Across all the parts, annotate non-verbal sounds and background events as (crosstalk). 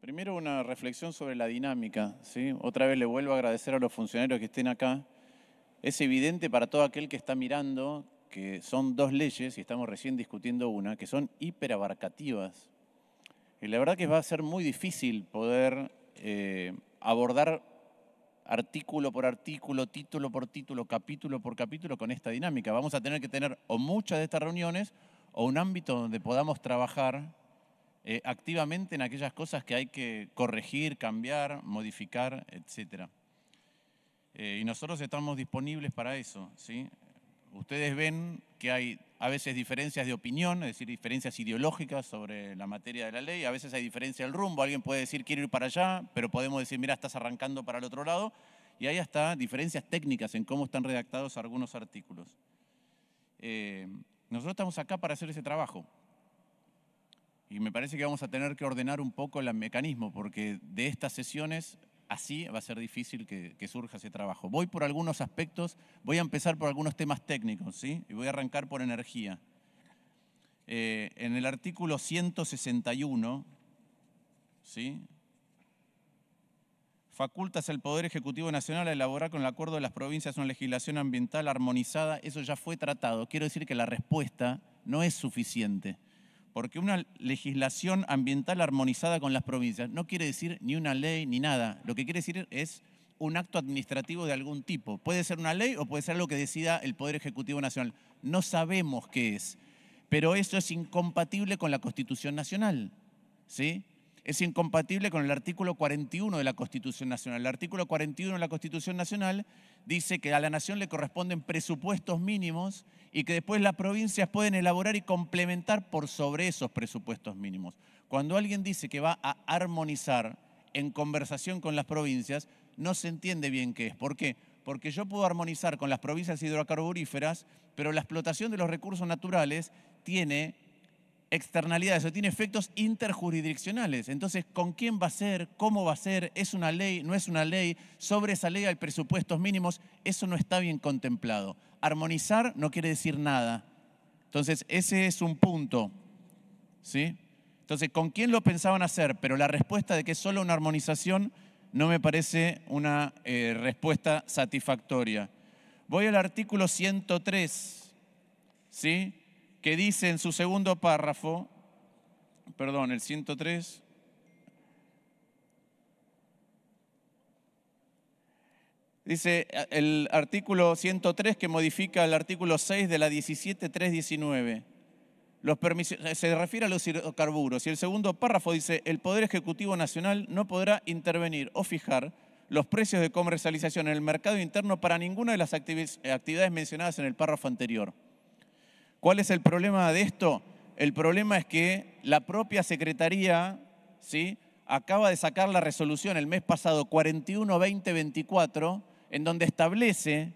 Primero una reflexión sobre la dinámica. Otra vez le vuelvo a agradecer a los funcionarios que estén acá. Es evidente para todo aquel que está mirando que son dos leyes, y estamos recién discutiendo una, que son hiperabarcativas. Y la verdad que va a ser muy difícil poder eh, abordar artículo por artículo, título por título, capítulo por capítulo con esta dinámica. Vamos a tener que tener o muchas de estas reuniones o un ámbito donde podamos trabajar eh, activamente en aquellas cosas que hay que corregir, cambiar, modificar, etc. Eh, y nosotros estamos disponibles para eso. ¿sí? Ustedes ven que hay a veces diferencias de opinión, es decir, diferencias ideológicas sobre la materia de la ley, a veces hay diferencia del rumbo, alguien puede decir quiero ir para allá, pero podemos decir, mira, estás arrancando para el otro lado, y hay hasta diferencias técnicas en cómo están redactados algunos artículos. Eh, nosotros estamos acá para hacer ese trabajo, y me parece que vamos a tener que ordenar un poco el mecanismo, porque de estas sesiones así va a ser difícil que, surja ese trabajo. Voy por algunos aspectos, voy a empezar por algunos temas técnicos, ¿sí? Y voy a arrancar por energía. Eh, en el artículo 161, ¿sí? facultas al Poder Ejecutivo Nacional a elaborar con el acuerdo de las provincias una legislación ambiental armonizada, eso ya fue tratado. Quiero decir que la respuesta no es suficiente porque una legislación ambiental armonizada con las provincias no quiere decir ni una ley ni nada. Lo que quiere decir es un acto administrativo de algún tipo. Puede ser una ley o puede ser lo que decida el Poder Ejecutivo Nacional. No sabemos qué es, pero eso es incompatible con la Constitución Nacional. ¿sí? es incompatible con el artículo 41 de la Constitución Nacional. El artículo 41 de la Constitución Nacional dice que a la nación le corresponden presupuestos mínimos y que después las provincias pueden elaborar y complementar por sobre esos presupuestos mínimos. Cuando alguien dice que va a armonizar en conversación con las provincias, no se entiende bien qué es. ¿Por qué? Porque yo puedo armonizar con las provincias hidrocarburíferas, pero la explotación de los recursos naturales tiene externalidades eso tiene efectos interjurisdiccionales. Entonces, ¿con quién va a ser? ¿Cómo va a ser? ¿Es una ley? ¿No es una ley? ¿Sobre esa ley hay presupuestos mínimos? Eso no está bien contemplado. Armonizar no quiere decir nada. Entonces, ese es un punto. ¿Sí? Entonces, ¿con quién lo pensaban hacer? Pero la respuesta de que es solo una armonización no me parece una eh, respuesta satisfactoria. Voy al artículo 103. ¿Sí? que dice en su segundo párrafo, perdón, el 103, dice el artículo 103 que modifica el artículo 6 de la 17319. se refiere a los hidrocarburos y el segundo párrafo dice, el Poder Ejecutivo Nacional no podrá intervenir o fijar los precios de comercialización en el mercado interno para ninguna de las actividades mencionadas en el párrafo anterior. ¿Cuál es el problema de esto? El problema es que la propia Secretaría ¿sí? acaba de sacar la resolución el mes pasado 41-20-24, en donde establece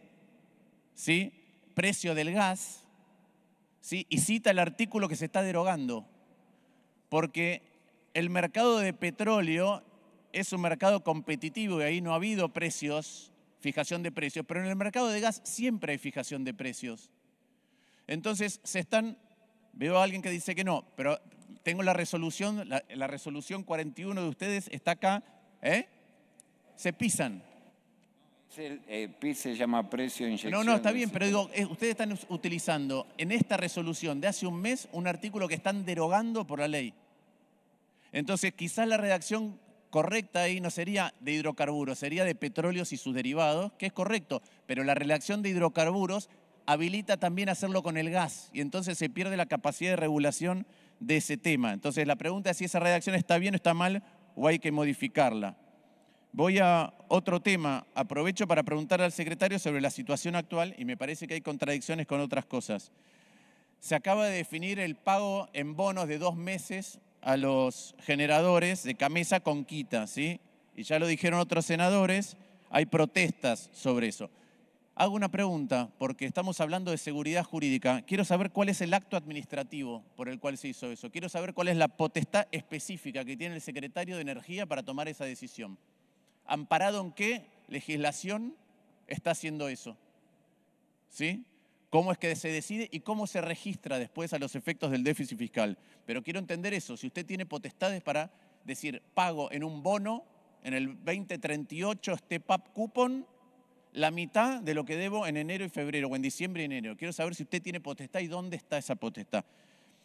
¿sí? precio del gas ¿sí? y cita el artículo que se está derogando, porque el mercado de petróleo es un mercado competitivo y ahí no ha habido precios, fijación de precios, pero en el mercado de gas siempre hay fijación de precios. Entonces se están, veo a alguien que dice que no, pero tengo la resolución, la, resolución 41 de ustedes está acá, ¿eh? Se pisan. El, eh, se llama precio inyección. No, no, está bien, pero digo, eh, ustedes están utilizando en esta resolución de hace un mes un artículo que están derogando por la ley. Entonces, quizás la redacción correcta ahí no sería de hidrocarburos, sería de petróleos y sus derivados, que es correcto, pero la redacción de hidrocarburos habilita también hacerlo con el gas y entonces se pierde la capacidad de regulación de ese tema. Entonces la pregunta es si esa redacción está bien o está mal o hay que modificarla. Voy a otro tema. Aprovecho para preguntar al secretario sobre la situación actual y me parece que hay contradicciones con otras cosas. Se acaba de definir el pago en bonos de dos meses a los generadores de camisa con quita, ¿sí? Y ya lo dijeron otros senadores, hay protestas sobre eso. Hago una pregunta, porque estamos hablando de seguridad jurídica. Quiero saber cuál es el acto administrativo por el cual se hizo eso. Quiero saber cuál es la potestad específica que tiene el secretario de Energía para tomar esa decisión. ¿Amparado en qué legislación está haciendo eso? ¿Sí? ¿Cómo es que se decide y cómo se registra después a los efectos del déficit fiscal? Pero quiero entender eso. Si usted tiene potestades para decir, pago en un bono en el 2038 este PAP coupon la mitad de lo que debo en enero y febrero, o en diciembre y enero. Quiero saber si usted tiene potestad y dónde está esa potestad.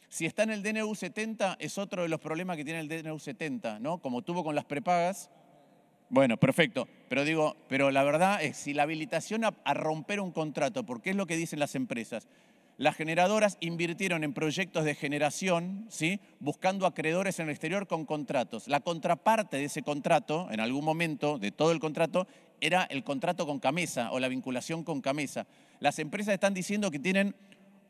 Si está en el DNU 70, es otro de los problemas que tiene el DNU 70, ¿no? Como tuvo con las prepagas. Bueno, perfecto. Pero digo, pero la verdad es, si la habilitación a, a romper un contrato, porque es lo que dicen las empresas, las generadoras invirtieron en proyectos de generación, ¿sí? buscando acreedores en el exterior con contratos. La contraparte de ese contrato, en algún momento de todo el contrato, era el contrato con Camesa o la vinculación con Camesa. Las empresas están diciendo que tienen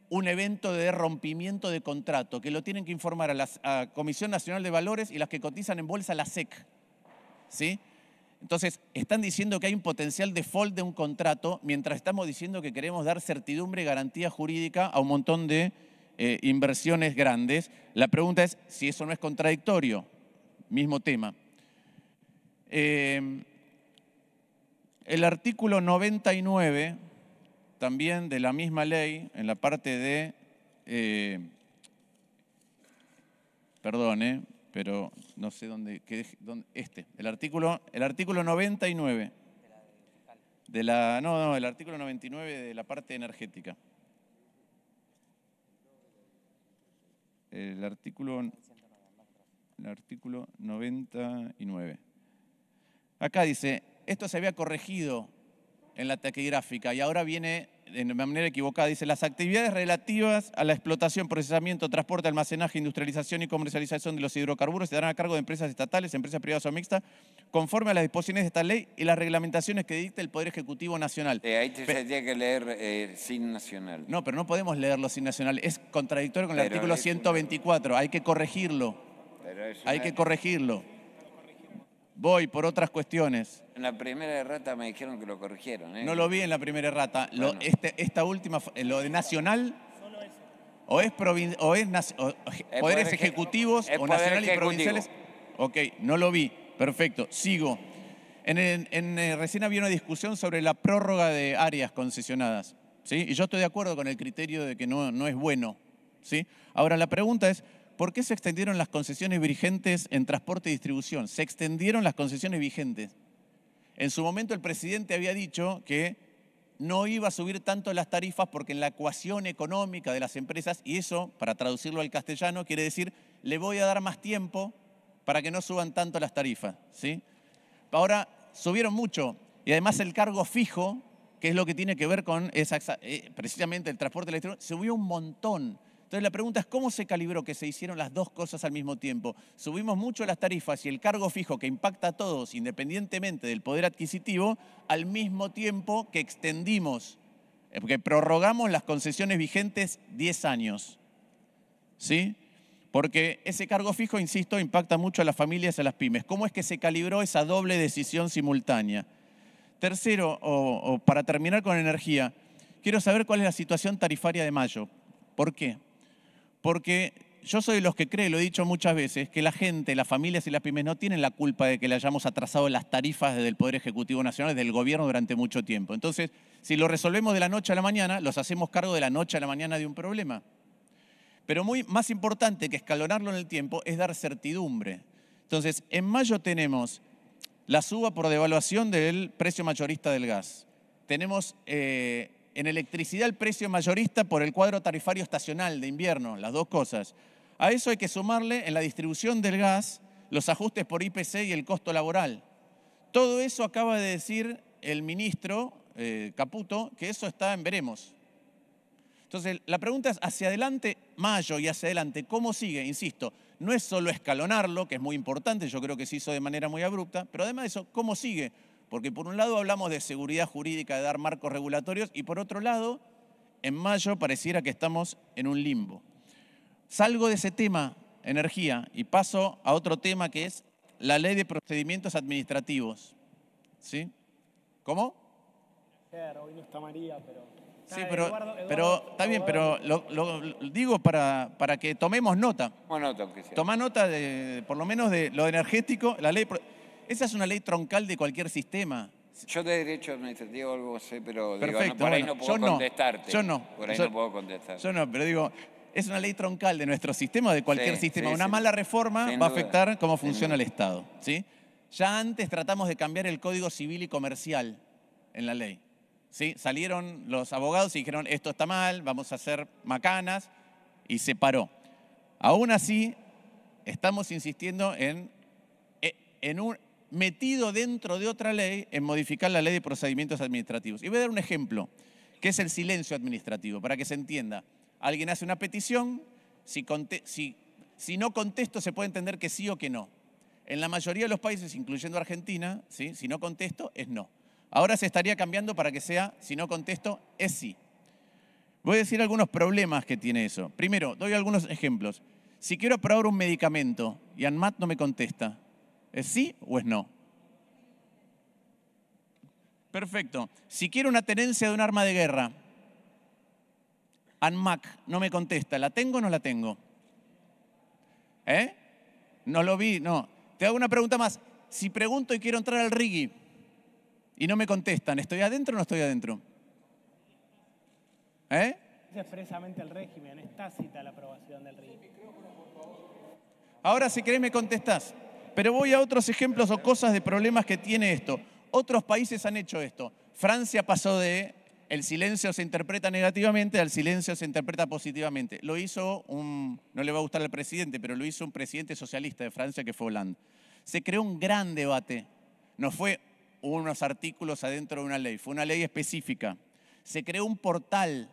un evento de rompimiento de contrato, que lo tienen que informar a la Comisión Nacional de Valores y las que cotizan en bolsa, la SEC. ¿Sí? Entonces, están diciendo que hay un potencial default de un contrato, mientras estamos diciendo que queremos dar certidumbre y garantía jurídica a un montón de eh, inversiones grandes. La pregunta es si eso no es contradictorio. Mismo tema. Eh, el artículo 99, también de la misma ley, en la parte de, eh, perdone, eh, pero no sé dónde, este, el artículo, el artículo 99, de la, no, no, el artículo 99 de la parte energética. El artículo, el artículo 99. Acá dice, esto se había corregido en la taquigráfica y ahora viene de manera equivocada. Dice, las actividades relativas a la explotación, procesamiento, transporte, almacenaje, industrialización y comercialización de los hidrocarburos se darán a cargo de empresas estatales, empresas privadas o mixtas, conforme a las disposiciones de esta ley y las reglamentaciones que dicta el Poder Ejecutivo Nacional. ahí se que leer eh, sin nacional. No, pero no podemos leerlo sin nacional. Es contradictorio con el artículo 124. Hay que corregirlo. Hay que corregirlo voy por otras cuestiones. En la primera errata me dijeron que lo corrigieron. ¿eh? No lo vi en la primera errata. Este, esta última, eh, lo de nacional, Solo o es, o es, poderes ejecutivos, o nacionales y provinciales. Ok, no lo vi. Perfecto, sigo. En, eh, recién había una discusión sobre la prórroga de áreas concesionadas. ¿sí? Y yo estoy de acuerdo con el criterio de que no, no es bueno. ¿sí? Ahora, la pregunta es, ¿por qué se extendieron las concesiones vigentes en transporte y distribución? Se extendieron las concesiones vigentes. En su momento el presidente había dicho que no iba a subir tanto las tarifas porque en la ecuación económica de las empresas, y eso, para traducirlo al castellano, quiere decir, le voy a dar más tiempo para que no suban tanto las tarifas. ¿sí? Ahora subieron mucho y además el cargo fijo, que es lo que tiene que ver con eh, precisamente el transporte eléctrico, subió un montón. Entonces la pregunta es cómo se calibró que se hicieron las dos cosas al mismo tiempo. Subimos mucho las tarifas y el cargo fijo que impacta a todos independientemente del poder adquisitivo, al mismo tiempo que extendimos, eh, que prorrogamos las concesiones vigentes 10 años. ¿Sí? Porque ese cargo fijo, insisto, impacta mucho a las familias y a las pymes. ¿Cómo es que se calibró esa doble decisión simultánea? Tercero, o, o para terminar con energía, quiero saber cuál es la situación tarifaria de mayo. ¿Por qué? Porque yo soy de los que cree, lo he dicho muchas veces, que la gente, las familias y las pymes no tienen la culpa de que le hayamos atrasado las tarifas desde el Poder Ejecutivo Nacional, desde el gobierno durante mucho tiempo. Entonces, si lo resolvemos de la noche a la mañana, los hacemos cargo de la noche a la mañana de un problema. Pero muy, más importante que escalonarlo en el tiempo es dar certidumbre. Entonces, en mayo tenemos la suba por devaluación del precio mayorista del gas. Tenemos eh, en electricidad el precio mayorista por el cuadro tarifario estacional de invierno, las dos cosas. A eso hay que sumarle en la distribución del gas los ajustes por IPC y el costo laboral. Todo eso acaba de decir el ministro eh, Caputo, que eso está en veremos. Entonces, la pregunta es hacia adelante, mayo y hacia adelante, ¿cómo sigue? Insisto, no es solo escalonarlo, que es muy importante, yo creo que se hizo de manera muy abrupta, pero además de eso, ¿cómo sigue? Porque por un lado hablamos de seguridad jurídica, de dar marcos regulatorios, y por otro lado, en mayo pareciera que estamos en un limbo. Salgo de ese tema, energía, y paso a otro tema que es la ley de procedimientos administrativos. ¿Sí? ¿Cómo? Hoy no está María, pero... Sí, pero, está bien, pero lo, digo para, para, que tomemos nota. Toma nota, Toma nota de, por lo menos de lo energético, la ley... Esa es una ley troncal de cualquier sistema. Yo de derecho administrativo algo sé, pero digo, no, por ahí no puedo contestarte. Yo no. Por ahí no puedo contestar. Yo no, pero digo, es una ley troncal de nuestro sistema, de cualquier sistema. una mala reforma va a afectar cómo funciona el Estado. ¿sí? Ya antes tratamos de cambiar el Código Civil y Comercial en la ley. ¿sí? Salieron los abogados y dijeron, esto está mal, vamos a hacer macanas, y se paró. Aún así, estamos insistiendo en, e, en un, metido dentro de otra ley en modificar la ley de procedimientos administrativos. Y voy a dar un ejemplo, que es el silencio administrativo, para que se entienda. Alguien hace una petición, si, no contesto se puede entender que sí o que no. En la mayoría de los países, incluyendo Argentina, ¿sí? si no contesto es no. Ahora se estaría cambiando para que sea, si no contesto, es sí. Voy a decir algunos problemas que tiene eso. Primero, doy algunos ejemplos. Si quiero aprobar un medicamento y ANMAT no me contesta, ¿Es sí o es no? Perfecto. Si quiero una tenencia de un arma de guerra, ANMAC no me contesta, ¿la tengo o no la tengo? ¿Eh? No lo vi, no. Te hago una pregunta más. Si pregunto y quiero entrar al RIGI y no me contestan, ¿estoy adentro o no estoy adentro? ¿Eh? expresamente el régimen, es la aprobación del RIGI. Ahora, si querés, me contestás. Pero voy a otros ejemplos o cosas de problemas que tiene esto. Otros países han hecho esto. Francia pasó de el silencio se interpreta negativamente al silencio se interpreta positivamente. Lo hizo un, no le va a gustar al presidente, pero lo hizo un presidente socialista de Francia que fue Hollande. Se creó un gran debate. No fue unos artículos adentro de una ley, fue una ley específica. Se creó un portal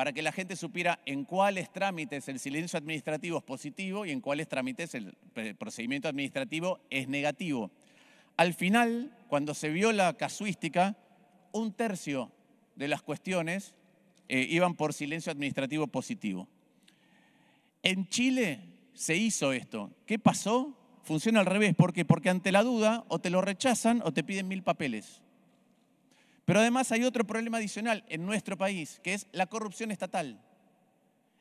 para que la gente supiera en cuáles trámites el silencio administrativo es positivo y en cuáles trámites el procedimiento administrativo es negativo. Al final, cuando se vio la casuística, un tercio de las cuestiones eh, iban por silencio administrativo positivo. En Chile se hizo esto. ¿Qué pasó? Funciona al revés. ¿Por qué? Porque ante la duda o te lo rechazan o te piden mil papeles. Pero además hay otro problema adicional en nuestro país, que es la corrupción estatal.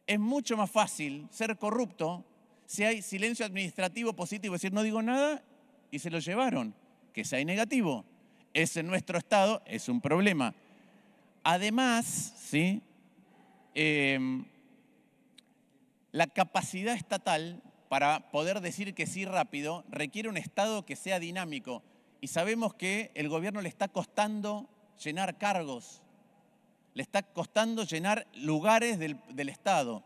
Es mucho más fácil ser corrupto si hay silencio administrativo positivo, decir, no digo nada y se lo llevaron, que si hay negativo. Es en nuestro Estado, es un problema. Además, ¿sí? Em, la capacidad estatal para poder decir que sí rápido requiere un Estado que sea dinámico. Y sabemos que el gobierno le está costando llenar cargos, le está costando llenar lugares del, Estado.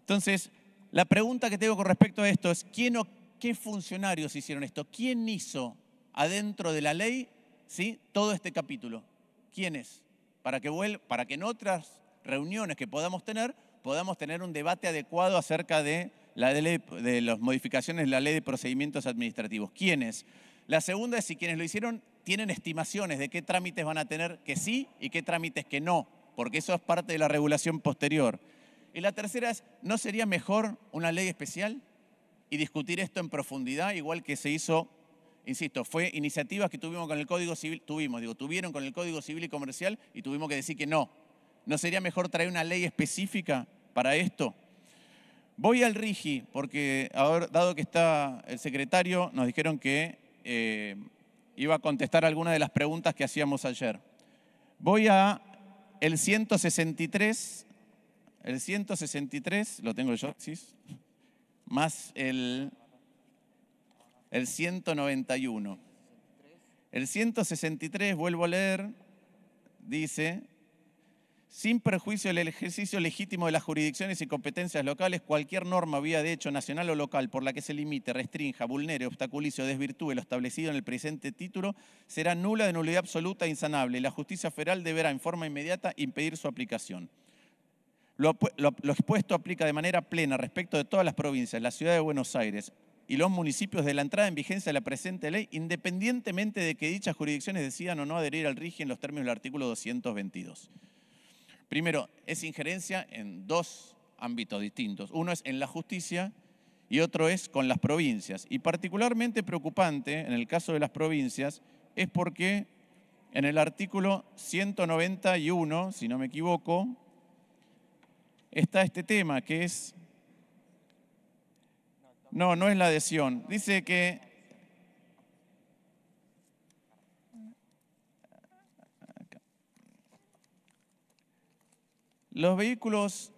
Entonces, la pregunta que tengo con respecto a esto es, ¿quién o qué funcionarios hicieron esto? ¿Quién hizo adentro de la ley ¿sí? todo este capítulo? ¿Quiénes? Para que, vuel para que en otras reuniones que podamos tener, podamos tener un debate adecuado acerca de, la de, de las modificaciones de la ley de procedimientos administrativos. ¿Quiénes? La segunda es si quienes lo hicieron tienen estimaciones de qué trámites van a tener que sí y qué trámites que no, porque eso es parte de la regulación posterior. Y la tercera es, ¿no sería mejor una ley especial y discutir esto en profundidad, igual que se hizo, insisto, fue iniciativas que tuvimos con el Código Civil, tuvimos, digo, tuvieron con el Código Civil y Comercial y tuvimos que decir que no. ¿No sería mejor traer una ley específica para esto? Voy al RIGI, porque dado que está el secretario, nos dijeron que eh, iba a contestar algunas de las preguntas que hacíamos ayer. Voy a el 163, el 163, lo tengo yo, más el, el 191. El 163, vuelvo a leer, dice, sin perjuicio del ejercicio legítimo de las jurisdicciones y competencias locales, cualquier norma, vía de hecho nacional o local, por la que se limite, restrinja, vulnere, obstaculice o desvirtúe lo establecido en el presente título, será nula de nulidad absoluta e insanable y la justicia federal deberá en forma inmediata impedir su aplicación. Lo, lo expuesto aplica de manera plena respecto de todas las provincias, la ciudad de Buenos Aires, y los municipios de la entrada en vigencia de la presente ley, independientemente de que dichas jurisdicciones decidan o no adherir al RIGI en los términos del artículo 222. Primero, es injerencia en dos ámbitos distintos. Uno es en la justicia y otro es con las provincias. Y particularmente preocupante en el caso de las provincias es porque en el artículo 191, si no me equivoco, está este tema que es... No, no es la adhesión. Dice que Los vehículos,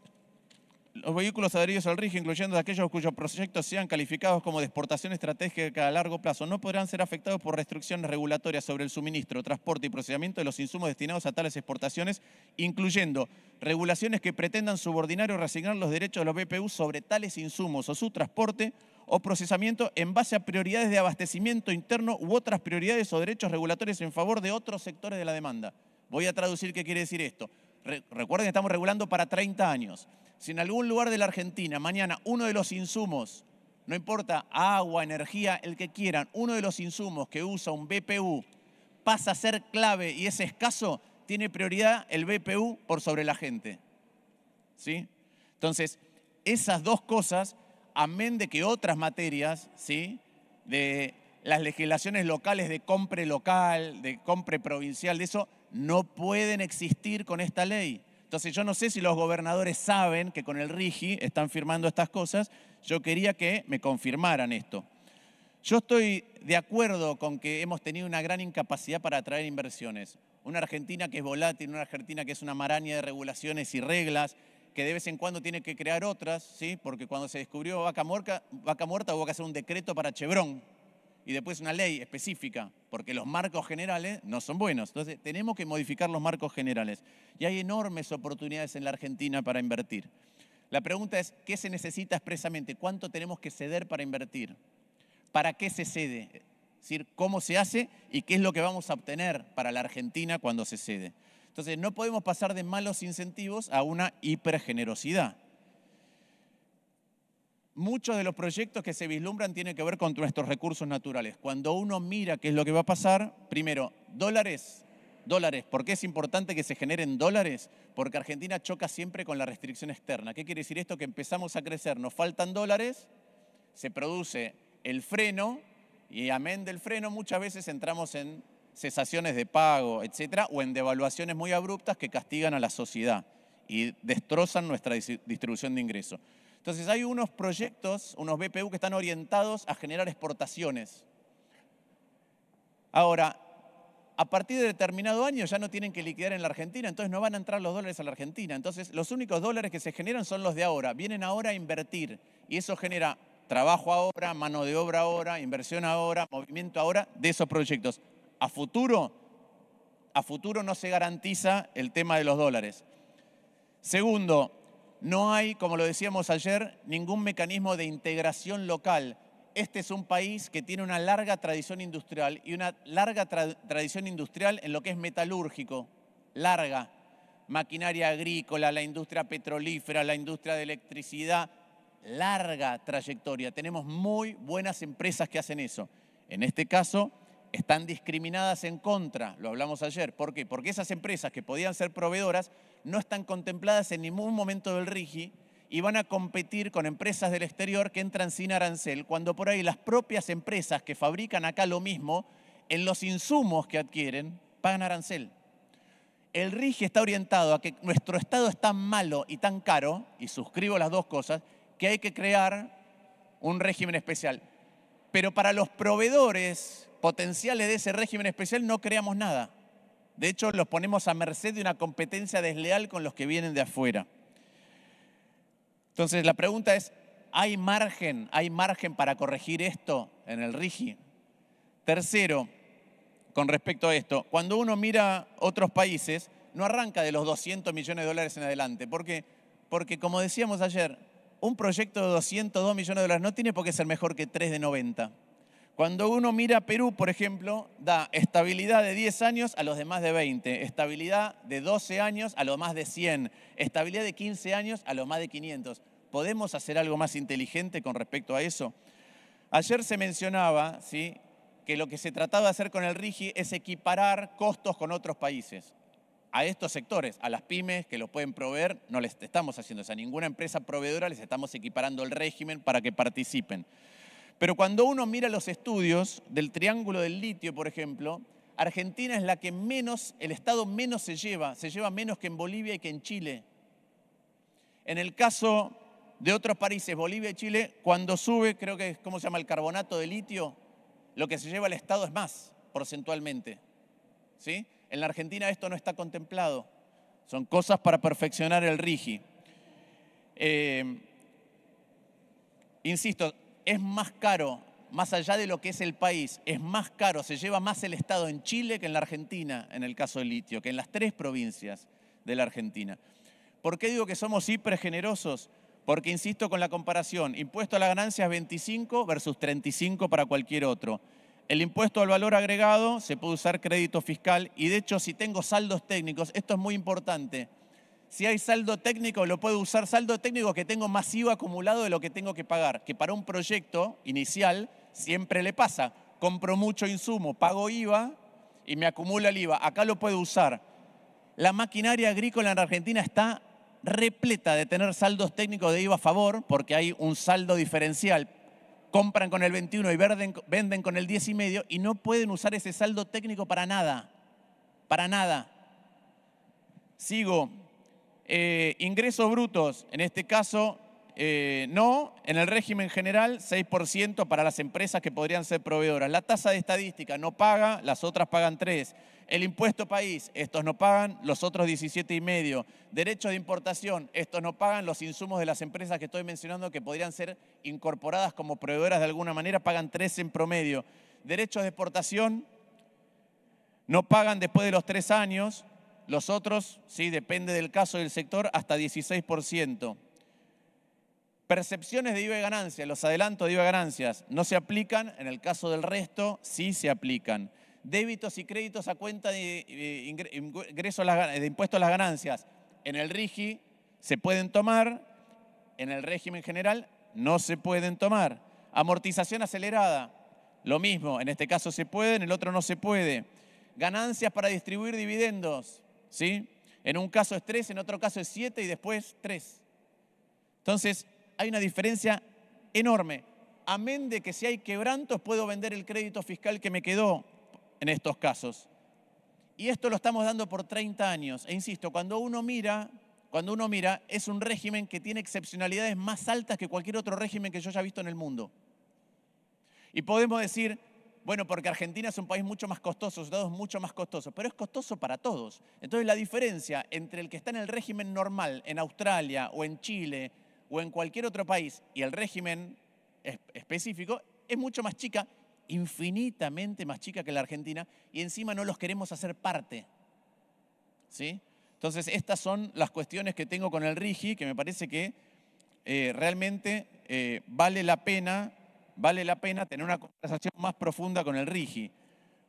los vehículos adheridos al RIGI, incluyendo aquellos cuyos proyectos sean calificados como de exportación estratégica a largo plazo, no podrán ser afectados por restricciones regulatorias sobre el suministro, transporte y procesamiento de los insumos destinados a tales exportaciones, incluyendo regulaciones que pretendan subordinar o resignar los derechos de los BPU sobre tales insumos o su transporte o procesamiento en base a prioridades de abastecimiento interno u otras prioridades o derechos regulatorios en favor de otros sectores de la demanda. Voy a traducir qué quiere decir esto recuerden que estamos regulando para 30 años. Si en algún lugar de la Argentina mañana uno de los insumos, no importa agua, energía, el que quieran, uno de los insumos que usa un BPU pasa a ser clave y es escaso, tiene prioridad el BPU por sobre la gente. ¿Sí? Entonces, esas dos cosas, amén de que otras materias, ¿sí? de las legislaciones locales de compre local, de compre provincial, de eso, no pueden existir con esta ley. Entonces yo no sé si los gobernadores saben que con el RIGI están firmando estas cosas. Yo quería que me confirmaran esto. Yo estoy de acuerdo con que hemos tenido una gran incapacidad para atraer inversiones. Una Argentina que es volátil, una Argentina que es una maraña de regulaciones y reglas, que de vez en cuando tiene que crear otras, ¿sí? porque cuando se descubrió vaca, muerta, vaca muerta hubo que hacer un decreto para Chevron, y después una ley específica, porque los marcos generales no son buenos. Entonces, tenemos que modificar los marcos generales. Y hay enormes oportunidades en la Argentina para invertir. La pregunta es, ¿qué se necesita expresamente? ¿Cuánto tenemos que ceder para invertir? ¿Para qué se cede? Es decir, ¿cómo se hace y qué es lo que vamos a obtener para la Argentina cuando se cede? Entonces, no podemos pasar de malos incentivos a una hipergenerosidad muchos de los proyectos que se vislumbran tienen que ver con nuestros recursos naturales. Cuando uno mira qué es lo que va a pasar, primero, dólares, dólares. ¿Por qué es importante que se generen dólares? Porque Argentina choca siempre con la restricción externa. ¿Qué quiere decir esto? Que empezamos a crecer, nos faltan dólares, se produce el freno y amén del freno muchas veces entramos en cesaciones de pago, etcétera, o en devaluaciones muy abruptas que castigan a la sociedad y destrozan nuestra distribución de ingresos. Entonces hay unos proyectos, unos BPU que están orientados a generar exportaciones. Ahora, a partir de determinado año ya no tienen que liquidar en la Argentina, entonces no van a entrar los dólares a la Argentina. Entonces los únicos dólares que se generan son los de ahora, vienen ahora a invertir y eso genera trabajo ahora, mano de obra ahora, inversión ahora, movimiento ahora de esos proyectos. A futuro, a futuro no se garantiza el tema de los dólares. Segundo, no hay, como lo decíamos ayer, ningún mecanismo de integración local. Este es un país que tiene una larga tradición industrial y una larga tradición industrial en lo que es metalúrgico, larga, maquinaria agrícola, la industria petrolífera, la industria de electricidad, larga trayectoria. Tenemos muy buenas empresas que hacen eso. En este caso, están discriminadas en contra, lo hablamos ayer. ¿Por qué? Porque esas empresas que podían ser proveedoras no están contempladas en ningún momento del RIGI y van a competir con empresas del exterior que entran sin arancel, cuando por ahí las propias empresas que fabrican acá lo mismo, en los insumos que adquieren, pagan arancel. El RIGI está orientado a que nuestro Estado es tan malo y tan caro, y suscribo las dos cosas, que hay que crear un régimen especial. Pero para los proveedores potenciales de ese régimen especial no creamos nada. De hecho, los ponemos a merced de una competencia desleal con los que vienen de afuera. Entonces, la pregunta es, ¿hay margen, hay margen para corregir esto en el RIGI? Tercero, con respecto a esto, cuando uno mira otros países, no arranca de los 200 millones de dólares en adelante. ¿Por qué? Porque, como decíamos ayer, un proyecto de 202 millones de dólares no tiene por qué ser mejor que 3 de 90. Cuando uno mira Perú, por ejemplo, da estabilidad de 10 años a los de más de 20, estabilidad de 12 años a los más de 100, estabilidad de 15 años a los más de 500. ¿Podemos hacer algo más inteligente con respecto a eso? Ayer se mencionaba ¿sí? que lo que se trataba de hacer con el RIGI es equiparar costos con otros países. A estos sectores, a las pymes que lo pueden proveer, no les estamos haciendo eso. A ninguna empresa proveedora les estamos equiparando el régimen para que participen. Pero cuando uno mira los estudios del triángulo del litio, por ejemplo, Argentina es la que menos, el Estado menos se lleva, se lleva menos que en Bolivia y que en Chile. En el caso de otros países, Bolivia y Chile, cuando sube, creo que es, como se llama? El carbonato de litio, lo que se lleva el Estado es más, porcentualmente. ¿Sí? En la Argentina esto no está contemplado. Son cosas para perfeccionar el RIGI. Eh, insisto, es más caro, más allá de lo que es el país, es más caro, se lleva más el Estado en Chile que en la Argentina, en el caso del litio, que en las tres provincias de la Argentina. ¿Por qué digo que somos hipergenerosos? Porque, insisto con la comparación, impuesto a la ganancia es 25 versus 35 para cualquier otro. El impuesto al valor agregado se puede usar crédito fiscal y de hecho si tengo saldos técnicos, esto es muy importante, si hay saldo técnico, lo puedo usar. Saldo técnico que tengo más IVA acumulado de lo que tengo que pagar, que para un proyecto inicial siempre le pasa. Compro mucho insumo, pago IVA y me acumula el IVA. Acá lo puedo usar. La maquinaria agrícola en Argentina está repleta de tener saldos técnicos de IVA a favor, porque hay un saldo diferencial. Compran con el 21 y venden con el 10 y medio y no pueden usar ese saldo técnico para nada. Para nada. Sigo. Eh, ingresos brutos, en este caso eh, no, en el régimen general 6% para las empresas que podrían ser proveedoras. La tasa de estadística no paga, las otras pagan 3. El impuesto país, estos no pagan, los otros y medio. Derechos de importación, estos no pagan, los insumos de las empresas que estoy mencionando que podrían ser incorporadas como proveedoras de alguna manera pagan 3 en promedio. Derechos de exportación no pagan después de los 3 años, los otros, sí, depende del caso del sector, hasta 16%. Percepciones de IVA y ganancias, los adelantos de IVA y ganancias no se aplican, en el caso del resto sí se aplican. Débitos y créditos a cuenta de, eh, ingresos, de impuestos a las ganancias, en el RIGI se pueden tomar, en el régimen general no se pueden tomar. Amortización acelerada, lo mismo, en este caso se puede, en el otro no se puede. Ganancias para distribuir dividendos, ¿sí? En un caso es tres, en otro caso es siete y después tres. Entonces, hay una diferencia enorme. Amén de que si hay quebrantos puedo vender el crédito fiscal que me quedó en estos casos. Y esto lo estamos dando por 30 años. E insisto, cuando uno mira, cuando uno mira, es un régimen que tiene excepcionalidades más altas que cualquier otro régimen que yo haya visto en el mundo. Y podemos decir, bueno, porque Argentina es un país mucho más costoso, Estados mucho más costoso, pero es costoso para todos. Entonces la diferencia entre el que está en el régimen normal en Australia o en Chile o en cualquier otro país y el régimen específico es mucho más chica, infinitamente más chica que la Argentina y encima no los queremos hacer parte. ¿Sí? Entonces estas son las cuestiones que tengo con el RIGI que me parece que eh, realmente eh, vale la pena vale la pena tener una conversación más profunda con el RIGI.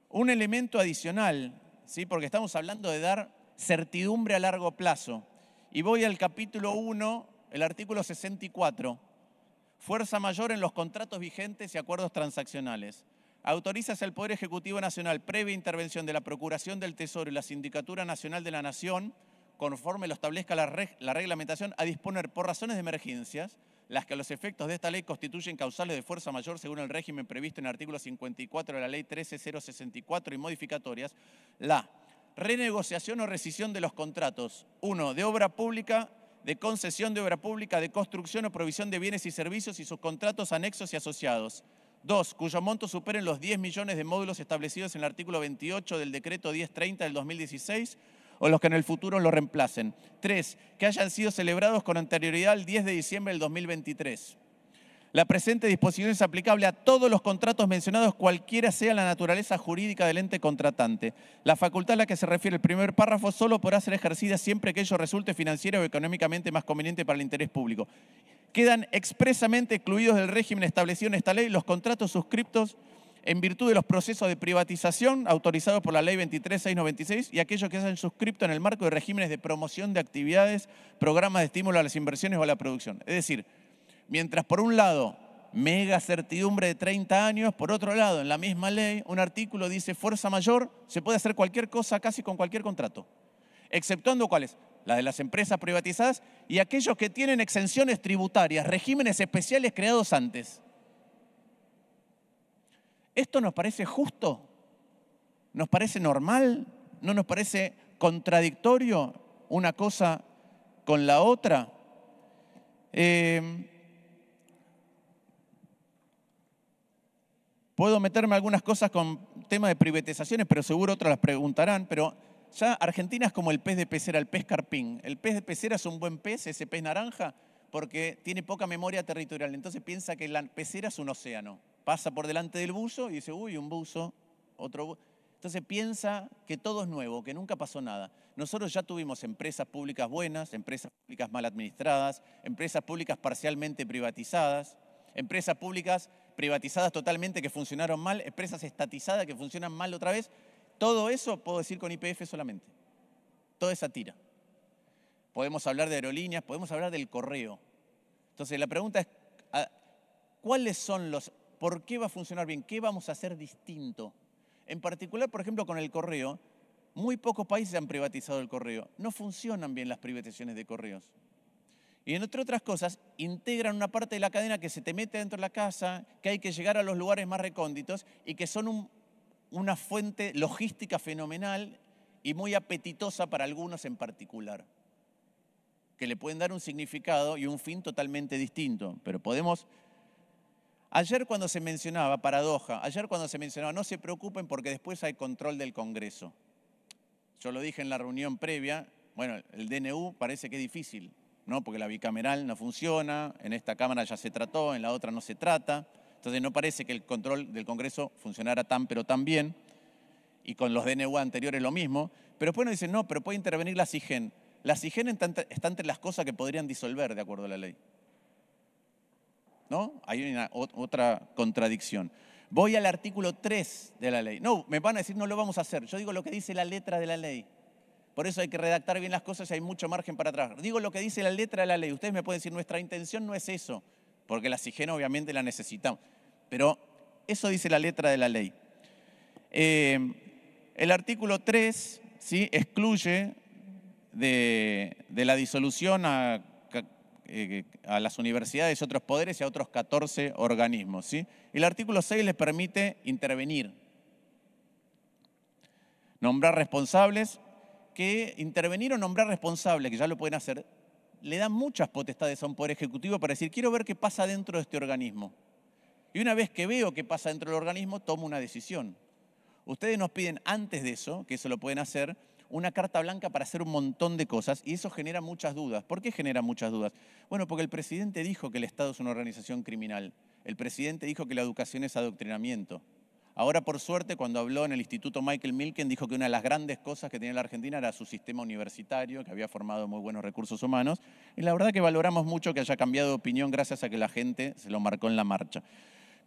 Un elemento adicional, ¿sí? porque estamos hablando de dar certidumbre a largo plazo. Y voy al capítulo 1, el artículo 64, fuerza mayor en los contratos vigentes y acuerdos transaccionales. autoriza al Poder Ejecutivo Nacional, previa intervención de la Procuración del Tesoro y la Sindicatura Nacional de la Nación, conforme lo establezca la reglamentación, a disponer por razones de emergencias las que los efectos de esta ley constituyen causales de fuerza mayor según el régimen previsto en el artículo 54 de la ley 13064 y modificatorias, la renegociación o rescisión de los contratos, uno, de obra pública, de concesión de obra pública, de construcción o provisión de bienes y servicios y sus contratos anexos y asociados. Dos, Cuyo monto superen los 10 millones de módulos establecidos en el artículo 28 del decreto 1030 del 2016 o los que en el futuro lo reemplacen. Tres, que hayan sido celebrados con anterioridad al 10 de diciembre del 2023. La presente disposición es aplicable a todos los contratos mencionados, cualquiera sea la naturaleza jurídica del ente contratante. La facultad a la que se refiere el primer párrafo solo podrá ser ejercida siempre que ello resulte financiero o económicamente más conveniente para el interés público. Quedan expresamente excluidos del régimen establecido en esta ley los contratos suscriptos en virtud de los procesos de privatización autorizados por la Ley 23696 y aquellos que se han en el marco de regímenes de promoción de actividades, programas de estímulo a las inversiones o a la producción. Es decir, mientras por un lado mega certidumbre de 30 años, por otro lado, en la misma ley, un artículo dice fuerza mayor, se puede hacer cualquier cosa casi con cualquier contrato, exceptuando cuáles, la de las empresas privatizadas y aquellos que tienen exenciones tributarias, regímenes especiales creados antes. ¿Esto nos parece justo? ¿Nos parece normal? ¿No nos parece contradictorio una cosa con la otra? Eh, puedo meterme algunas cosas con tema de privatizaciones, pero seguro otras las preguntarán, pero ya Argentina es como el pez de pecera, el pez carpín. El pez de pecera es un buen pez, ese pez naranja, porque tiene poca memoria territorial, entonces piensa que la pecera es un océano pasa por delante del buzo y dice, uy, un buzo, otro buzo. Entonces piensa que todo es nuevo, que nunca pasó nada. Nosotros ya tuvimos empresas públicas buenas, empresas públicas mal administradas, empresas públicas parcialmente privatizadas, empresas públicas privatizadas totalmente que funcionaron mal, empresas estatizadas que funcionan mal otra vez. Todo eso puedo decir con IPF solamente. Toda esa tira. Podemos hablar de aerolíneas, podemos hablar del correo. Entonces la pregunta es, ah, ¿cuáles son los ¿Por qué va a funcionar bien? ¿Qué vamos a hacer distinto? En particular, por ejemplo, con el correo, muy pocos países han privatizado el correo. No funcionan bien las privatizaciones de correos. Y entre otras cosas, integran una parte de la cadena que se te mete dentro de la casa, que hay que llegar a los lugares más recónditos y que son una fuente logística fenomenal y muy apetitosa para algunos en particular, que le pueden dar un significado y un fin totalmente distinto. Pero podemos Ayer cuando se mencionaba, paradoja, ayer cuando se mencionaba, no se preocupen porque después hay control del Congreso. Yo lo dije en la reunión previa, bueno, el DNU parece que es difícil, ¿no? Porque la bicameral no funciona, en esta Cámara ya se trató, en la otra no se trata. Entonces no parece que el control del Congreso funcionara tan pero tan bien. Y con los DNU anteriores lo mismo. Pero después nos dicen, no, pero puede intervenir la CIGEN. La CIGEN está entre las cosas que podrían disolver de acuerdo a la ley. ¿no? Hay otra contradicción. Voy al artículo 3 de la ley. No, me van a decir no lo vamos a hacer. Yo digo lo que dice la letra de la ley. Por eso hay que redactar bien las cosas y hay mucho margen para atrás. Digo lo que dice la letra de la ley. Ustedes me pueden decir, nuestra intención no es eso, porque la SIGENA obviamente la necesitamos. Pero eso dice la letra de la ley. Eh, el artículo 3 ¿sí? excluye de la disolución a eh, a las universidades y otros poderes y a otros 14 organismos. El artículo 6 les permite intervenir, nombrar responsables, que intervenir o nombrar responsables, que ya lo pueden hacer, le dan muchas potestades a un poder ejecutivo para decir, quiero ver qué pasa dentro de este organismo. Y una vez que veo qué pasa dentro del organismo, tomo una decisión. Ustedes nos piden antes de eso, que eso lo pueden hacer, una carta blanca para hacer un montón de cosas y eso genera muchas dudas. ¿Por qué genera muchas dudas? Bueno, porque el presidente dijo que el Estado es una organización criminal. El presidente dijo que la educación es adoctrinamiento. Ahora, por suerte, cuando habló en el Instituto Michael Milken, dijo que una de las grandes cosas que tenía la Argentina era su sistema universitario, que había formado muy buenos recursos humanos. Y la verdad que valoramos mucho que haya cambiado de opinión gracias a que la gente se lo marcó en la marcha.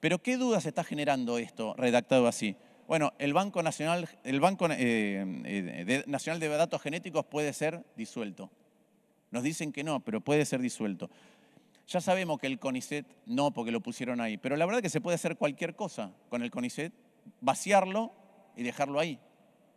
Pero, ¿qué dudas está generando esto redactado así? Bueno, el Banco Nacional, eh, eh, de, de Datos Genéticos puede ser disuelto. Nos dicen que no, pero puede ser disuelto. Ya sabemos que el CONICET no, porque lo pusieron ahí, pero la verdad es que se puede hacer cualquier cosa con el CONICET, vaciarlo y dejarlo ahí.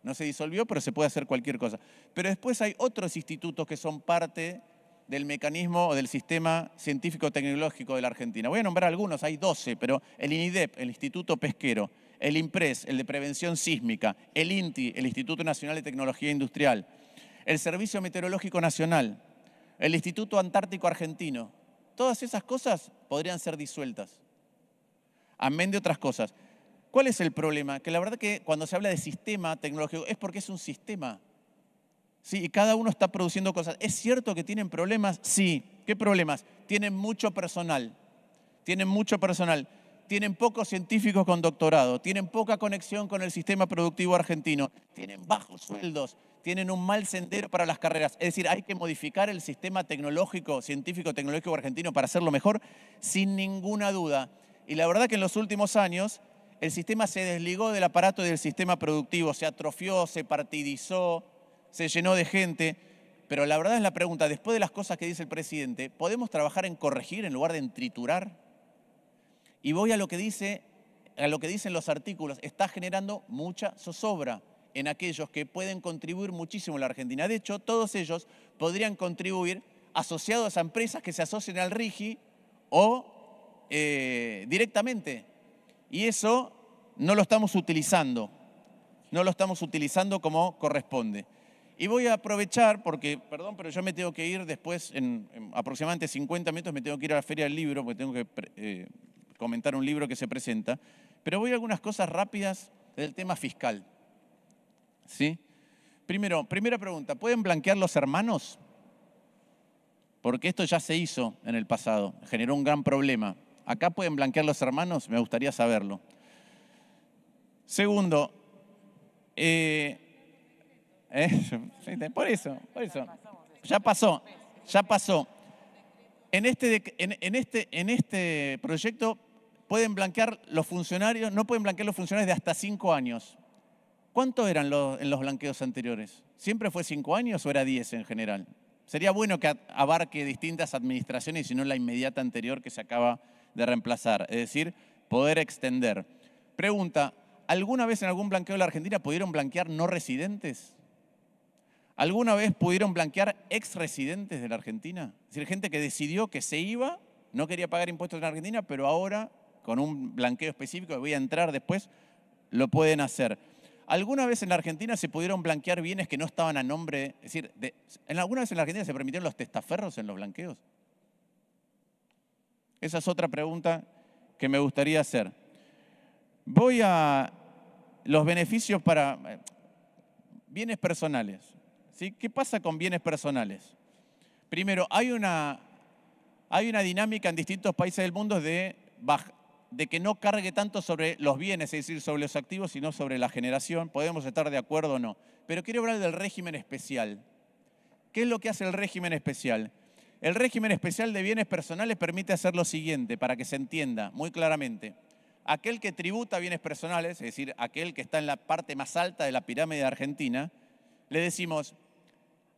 No se disolvió, pero se puede hacer cualquier cosa. Pero después hay otros institutos que son parte del mecanismo o del sistema científico-tecnológico de la Argentina. Voy a nombrar algunos, hay 12, pero el INIDEP, el Instituto Pesquero, el IMPRES, el de Prevención Sísmica, el INTI, el Instituto Nacional de Tecnología Industrial, el Servicio Meteorológico Nacional, el Instituto Antártico Argentino. Todas esas cosas podrían ser disueltas, amén de otras cosas. ¿Cuál es el problema? Que la verdad que cuando se habla de sistema tecnológico es porque es un sistema. Sí, y cada uno está produciendo cosas. ¿Es cierto que tienen problemas? Sí. ¿Qué problemas? Tienen mucho personal. Tienen mucho personal tienen pocos científicos con doctorado, tienen poca conexión con el sistema productivo argentino, tienen bajos sueldos, tienen un mal sendero para las carreras. Es decir, hay que modificar el sistema tecnológico, científico, tecnológico argentino para hacerlo mejor, sin ninguna duda. Y la verdad que en los últimos años el sistema se desligó del aparato del sistema productivo, se atrofió, se partidizó, se llenó de gente. Pero la verdad es la pregunta, después de las cosas que dice el presidente, ¿podemos trabajar en corregir en lugar de en triturar? Y voy a lo que dice, a lo que dicen los artículos, está generando mucha zozobra en aquellos que pueden contribuir muchísimo a la Argentina. De hecho, todos ellos podrían contribuir asociados a empresas que se asocien al RIGI o eh, directamente. Y eso no lo estamos utilizando, no lo estamos utilizando como corresponde. Y voy a aprovechar, porque, perdón, pero yo me tengo que ir después, en, aproximadamente 50 minutos me tengo que ir a la Feria del Libro, porque tengo que eh, comentar un libro que se presenta, pero voy a algunas cosas rápidas del tema fiscal. ¿Sí? Primero, primera pregunta, ¿pueden blanquear los hermanos? Porque esto ya se hizo en el pasado, generó un gran problema. ¿Acá pueden blanquear los hermanos? Me gustaría saberlo. Segundo, eh, eh, (laughs) por eso, por eso. Ya pasó, ya pasó. En este, este, en este proyecto pueden blanquear los funcionarios, no pueden blanquear los funcionarios de hasta cinco años. ¿Cuántos eran los, en los blanqueos anteriores? ¿Siempre fue cinco años o era diez en general? Sería bueno que abarque distintas administraciones y no la inmediata anterior que se acaba de reemplazar, es decir, poder extender. Pregunta, ¿alguna vez en algún blanqueo de la Argentina pudieron blanquear no residentes? ¿Alguna vez pudieron blanquear ex residentes de la Argentina? Es decir, gente que decidió que se iba, no quería pagar impuestos en la Argentina, pero ahora con un blanqueo específico que voy a entrar después, lo pueden hacer. ¿Alguna vez en la Argentina se pudieron blanquear bienes que no estaban a nombre? Es decir, ¿en ¿alguna vez en la Argentina se permitieron los testaferros en los blanqueos? Esa es otra pregunta que me gustaría hacer. Voy a los beneficios para eh, bienes personales. ¿sí? ¿Qué pasa con bienes personales? Primero, hay una, hay una dinámica en distintos países del mundo de bajar de que no cargue tanto sobre los bienes, es decir, sobre los activos, sino sobre la generación. Podemos estar de acuerdo o no. Pero quiero hablar del régimen especial. ¿Qué es lo que hace el régimen especial? El régimen especial de bienes personales permite hacer lo siguiente, para que se entienda muy claramente. Aquel que tributa bienes personales, es decir, aquel que está en la parte más alta de la pirámide de argentina, le decimos,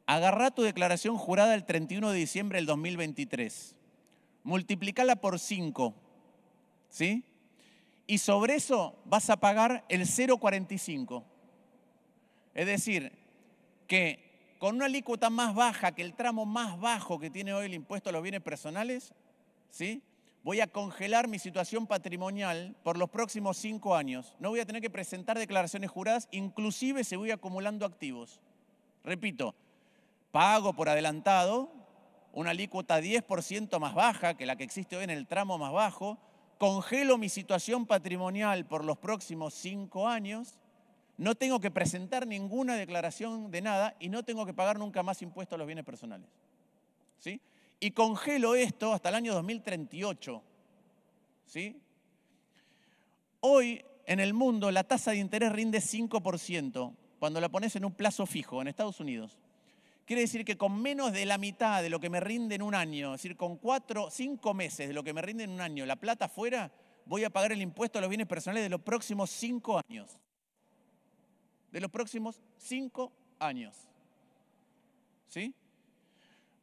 agarra tu declaración jurada el 31 de diciembre del 2023, multiplicala por 5 ¿Sí? Y sobre eso vas a pagar el 0,45. Es decir, que con una alícuota más baja que el tramo más bajo que tiene hoy el impuesto a los bienes personales, ¿sí? voy a congelar mi situación patrimonial por los próximos cinco años. No voy a tener que presentar declaraciones juradas, inclusive se voy acumulando activos. Repito, pago por adelantado una alícuota 10% más baja que la que existe hoy en el tramo más bajo, congelo mi situación patrimonial por los próximos cinco años, no tengo que presentar ninguna declaración de nada y no tengo que pagar nunca más impuestos a los bienes personales. ¿Sí? Y congelo esto hasta el año 2038. ¿Sí? Hoy en el mundo la tasa de interés rinde 5% cuando la pones en un plazo fijo en Estados Unidos. Quiere decir que con menos de la mitad de lo que me rinde en un año, es decir, con cuatro, cinco meses de lo que me rinde en un año, la plata fuera, voy a pagar el impuesto a los bienes personales de los próximos cinco años. De los próximos cinco años. ¿Sí?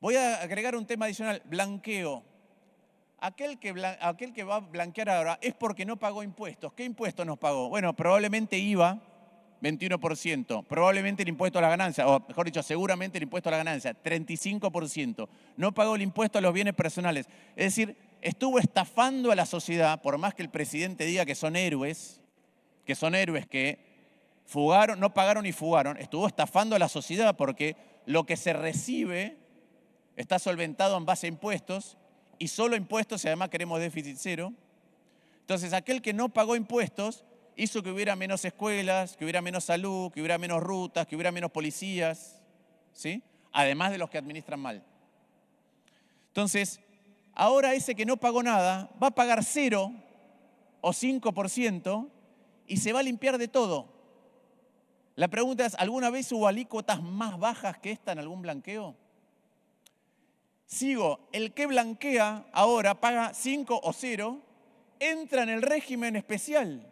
Voy a agregar un tema adicional, blanqueo. Aquel que, aquel que va a blanquear ahora es porque no pagó impuestos. ¿Qué impuestos nos pagó? Bueno, probablemente IVA, 21%. Probablemente el impuesto a la ganancia, o mejor dicho, seguramente el impuesto a la ganancia, 35%. No pagó el impuesto a los bienes personales. Es decir, estuvo estafando a la sociedad, por más que el presidente diga que son héroes, que son héroes que fugaron, no pagaron y fugaron, estuvo estafando a la sociedad porque lo que se recibe está solventado en base a impuestos y solo impuestos, y además queremos déficit cero. Entonces, aquel que no pagó impuestos hizo que hubiera menos escuelas, que hubiera menos salud, que hubiera menos rutas, que hubiera menos policías, ¿sí? Además de los que administran mal. Entonces, ahora ese que no pagó nada va a pagar cero o 5% y se va a limpiar de todo. La pregunta es, ¿alguna vez hubo alícuotas más bajas que esta en algún blanqueo? Sigo, el que blanquea ahora paga 5 o 0, entra en el régimen especial.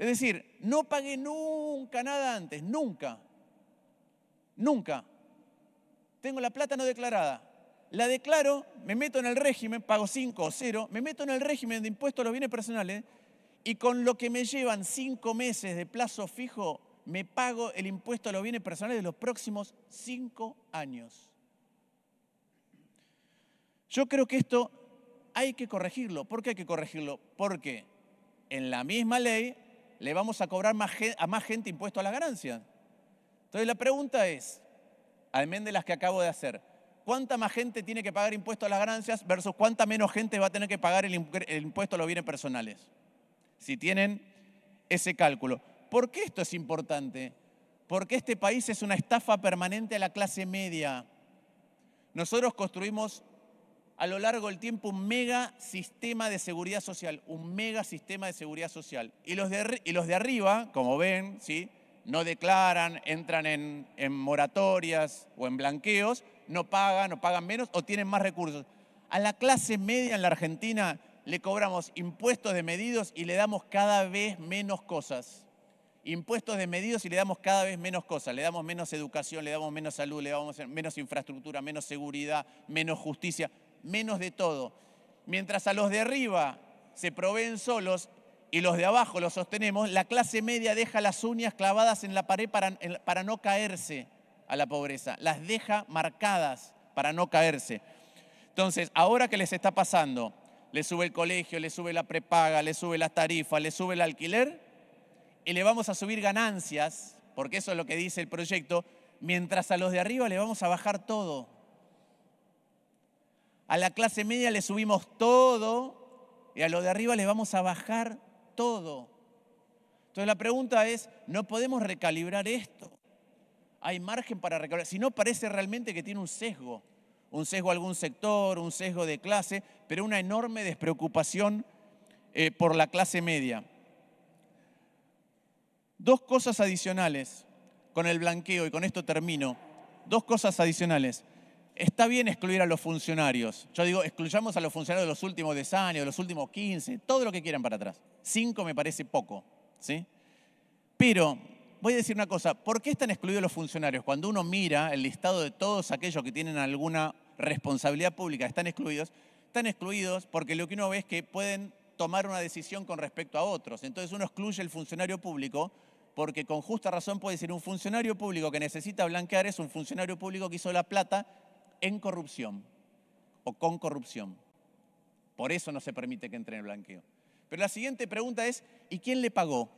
Es decir, no pagué nunca nada antes, nunca. Nunca. Tengo la plata no declarada. La declaro, me meto en el régimen, pago 5 o 0, me meto en el régimen de impuestos a los bienes personales y con lo que me llevan 5 meses de plazo fijo, me pago el impuesto a los bienes personales de los próximos 5 años. Yo creo que esto hay que corregirlo. ¿Por qué hay que corregirlo? Porque en la misma ley le vamos a cobrar a más gente impuesto a las ganancias. Entonces la pregunta es, además de las que acabo de hacer, ¿cuánta más gente tiene que pagar impuesto a las ganancias versus cuánta menos gente va a tener que pagar el, el impuesto a los bienes personales? Si tienen ese cálculo. ¿Por qué esto es importante? Porque este país es una estafa permanente a la clase media. Nosotros construimos a lo largo del tiempo un mega sistema de seguridad social, un mega sistema de seguridad social. Y los de, los de arriba, como ven, ¿sí? no declaran, entran en, en moratorias o en blanqueos, no pagan o pagan menos o tienen más recursos. A la clase media en la Argentina le cobramos impuestos de medidos y le damos cada vez menos cosas. Impuestos de medidos y le damos cada vez menos cosas. Le damos menos educación, le damos menos salud, le damos menos infraestructura, menos seguridad, menos justicia menos de todo. Mientras a los de arriba se proveen solos y los de abajo los sostenemos, la clase media deja las uñas clavadas en la pared para, para no caerse a la pobreza, las deja marcadas para no caerse. Entonces, ahora que les está pasando, le sube el colegio, le sube la prepaga, le sube las tarifas, le sube el alquiler, y le vamos a subir ganancias, porque eso es lo que dice el proyecto, mientras a los de arriba le vamos a bajar todo. A la clase media le subimos todo y a lo de arriba le vamos a bajar todo. Entonces la pregunta es, ¿no podemos recalibrar esto? Hay margen para recalibrar. Si no, parece realmente que tiene un sesgo. Un sesgo a algún sector, un sesgo de clase, pero una enorme despreocupación eh, por la clase media. Dos cosas adicionales con el blanqueo, y con esto termino. Dos cosas adicionales está bien excluir a los funcionarios. Yo digo, excluyamos a los funcionarios de los últimos 10 años, de los últimos 15, todo lo que quieran para atrás. Cinco me parece poco, ¿sí? Pero voy a decir una cosa, ¿por qué están excluidos los funcionarios? Cuando uno mira el listado de todos aquellos que tienen alguna responsabilidad pública, están excluidos, están excluidos porque lo que uno ve es que pueden tomar una decisión con respecto a otros. Entonces uno excluye el funcionario público porque con justa razón puede decir un funcionario público que necesita blanquear es un funcionario público que hizo la plata en corrupción o con corrupción. Por eso no se permite que entre en el blanqueo. Pero la siguiente pregunta es, ¿y quién le pagó?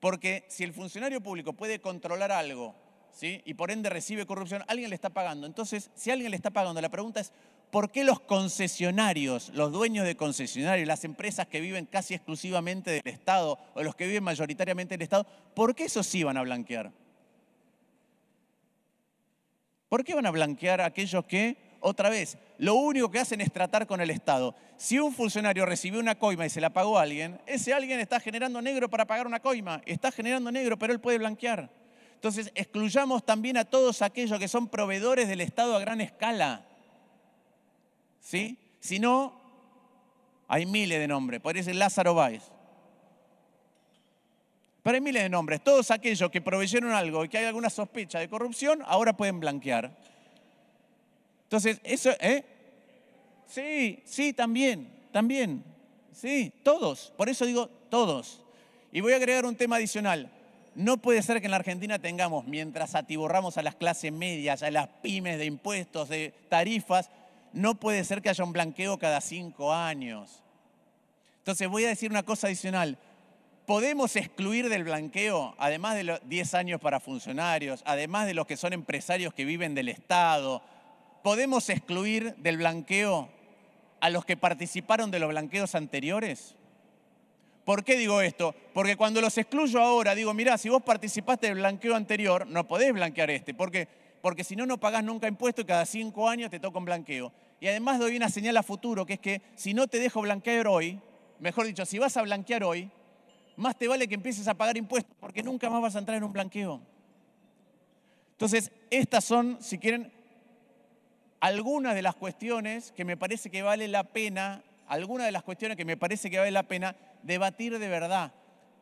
Porque si el funcionario público puede controlar algo ¿sí? y por ende recibe corrupción, alguien le está pagando. Entonces, si alguien le está pagando, la pregunta es, ¿por qué los concesionarios, los dueños de concesionarios, las empresas que viven casi exclusivamente del Estado o los que viven mayoritariamente del Estado, ¿por qué esos sí van a blanquear? ¿Por qué van a blanquear a aquellos que, otra vez, lo único que hacen es tratar con el Estado? Si un funcionario recibió una coima y se la pagó a alguien, ese alguien está generando negro para pagar una coima, está generando negro, pero él puede blanquear. Entonces, excluyamos también a todos aquellos que son proveedores del Estado a gran escala. ¿Sí? Si no, hay miles de nombres. Podría ser Lázaro Báez hay miles de nombres. Todos aquellos que proveyeron algo y que hay alguna sospecha de corrupción, ahora pueden blanquear. Entonces, eso, ¿eh? Sí, sí, también, también. Sí, todos. Por eso digo todos. Y voy a agregar un tema adicional. No puede ser que en la Argentina tengamos, mientras atiborramos a las clases medias, a las pymes de impuestos, de tarifas, no puede ser que haya un blanqueo cada cinco años. Entonces voy a decir una cosa adicional podemos excluir del blanqueo, además de los 10 años para funcionarios, además de los que son empresarios que viven del Estado, podemos excluir del blanqueo a los que participaron de los blanqueos anteriores? ¿Por qué digo esto? Porque cuando los excluyo ahora, digo, mirá, si vos participaste del blanqueo anterior, no podés blanquear este. Porque si no, no pagás nunca impuestos y cada cinco años te toca un blanqueo. Y además doy una señal a futuro, que es que si no te dejo blanquear hoy, mejor dicho, si vas a blanquear hoy, más te vale que empieces a pagar impuestos porque nunca más vas a entrar en un blanqueo. Entonces, estas son, si quieren, algunas de las cuestiones que me parece que vale la pena, algunas de las cuestiones que me parece que vale la pena debatir de verdad.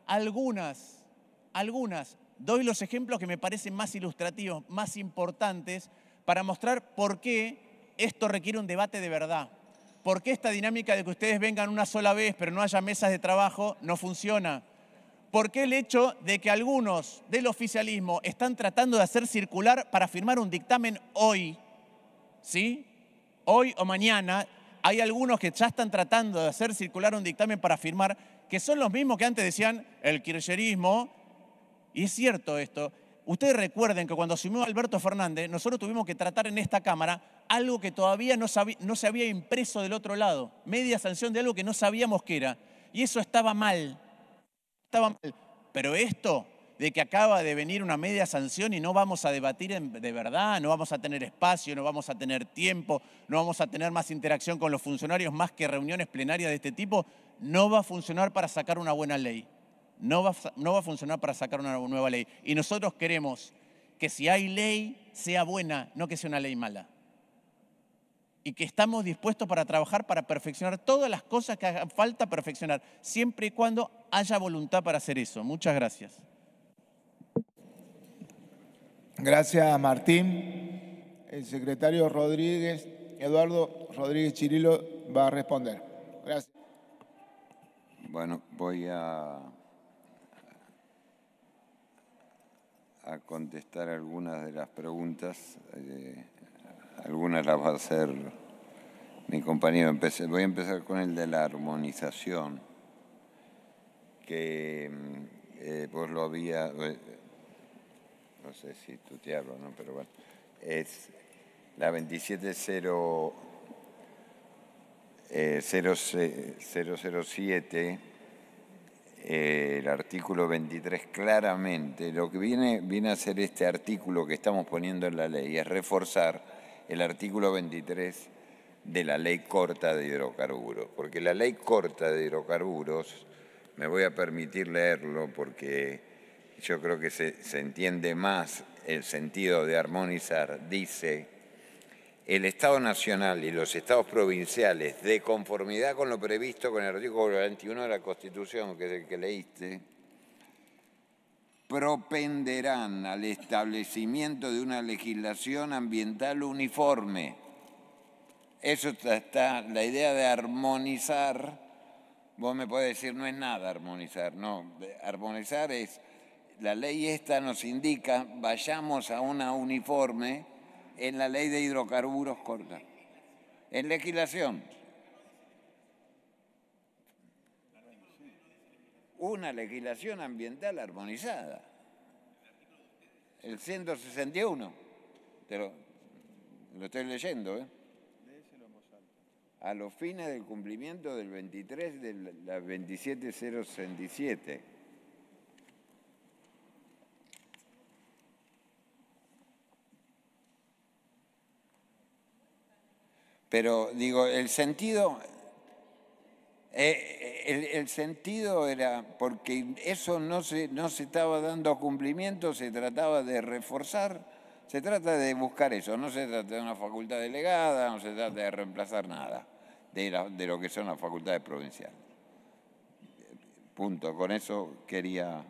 Algunas, algunas. Doy los ejemplos que me parecen más ilustrativos, más importantes, para mostrar por qué esto requiere un debate de verdad. ¿Por qué esta dinámica de que ustedes vengan una sola vez pero no haya mesas de trabajo no funciona? ¿Por qué el hecho de que algunos del oficialismo están tratando de hacer circular para firmar un dictamen hoy? ¿Sí? Hoy o mañana hay algunos que ya están tratando de hacer circular un dictamen para firmar, que son los mismos que antes decían el kircherismo, y es cierto esto, Ustedes recuerden que cuando asumió Alberto Fernández, nosotros tuvimos que tratar en esta Cámara algo que todavía no, no se había impreso del otro lado, media sanción de algo que no sabíamos que era. Y eso estaba mal, estaba mal. Pero esto de que acaba de venir una media sanción y no vamos a debatir de verdad, no vamos a tener espacio, no vamos a tener tiempo, no vamos a tener más interacción con los funcionarios más que reuniones plenarias de este tipo, no va a funcionar para sacar una buena ley no va, a funcionar para sacar una nueva ley. Y nosotros queremos que si hay ley, sea buena, no que sea una ley mala. Y que estamos dispuestos para trabajar, para perfeccionar todas las cosas que hagan falta perfeccionar, siempre y cuando haya voluntad para hacer eso. Muchas gracias. Gracias, Martín. El secretario Rodríguez, Eduardo Rodríguez Chirilo, va a responder. Gracias. Bueno, voy a a contestar algunas de las preguntas. Eh, algunas las va a hacer mi compañero. Empecé, voy a empezar con el de la armonización, que mm, eh, vos lo había, eh, no sé si tutearlo o no, pero bueno, es la 27007 eh, el artículo 23 claramente. Lo que viene, viene a hacer este artículo que estamos poniendo en la ley es reforzar el artículo 23 de la ley corta de hidrocarburos, porque la ley corta de hidrocarburos, me voy a permitir leerlo porque yo creo que se entiende más el sentido de armonizar, dice el Estado Nacional y los Estados provinciales, de conformidad con lo previsto con el artículo 21 de la Constitución, que es el que leíste, propenderán al establecimiento de una legislación ambiental uniforme. Eso está, está la idea de armonizar, vos me podés decir, no es nada armonizar, no, armonizar es, la ley esta nos indica, vayamos a una uniforme, en la ley de hidrocarburos corta. En legislación. Una legislación ambiental armonizada. El 161. Te lo, estoy leyendo, ¿eh? A los fines del cumplimiento del 23 de la 27067 Pero digo, el sentido, eh, el, sentido era, porque eso no se, no se estaba dando cumplimiento, se trataba de reforzar, se trata de buscar eso, no se trata de una facultad delegada, no se trata de reemplazar nada de, de lo que son las facultades provinciales. Punto, con eso quería...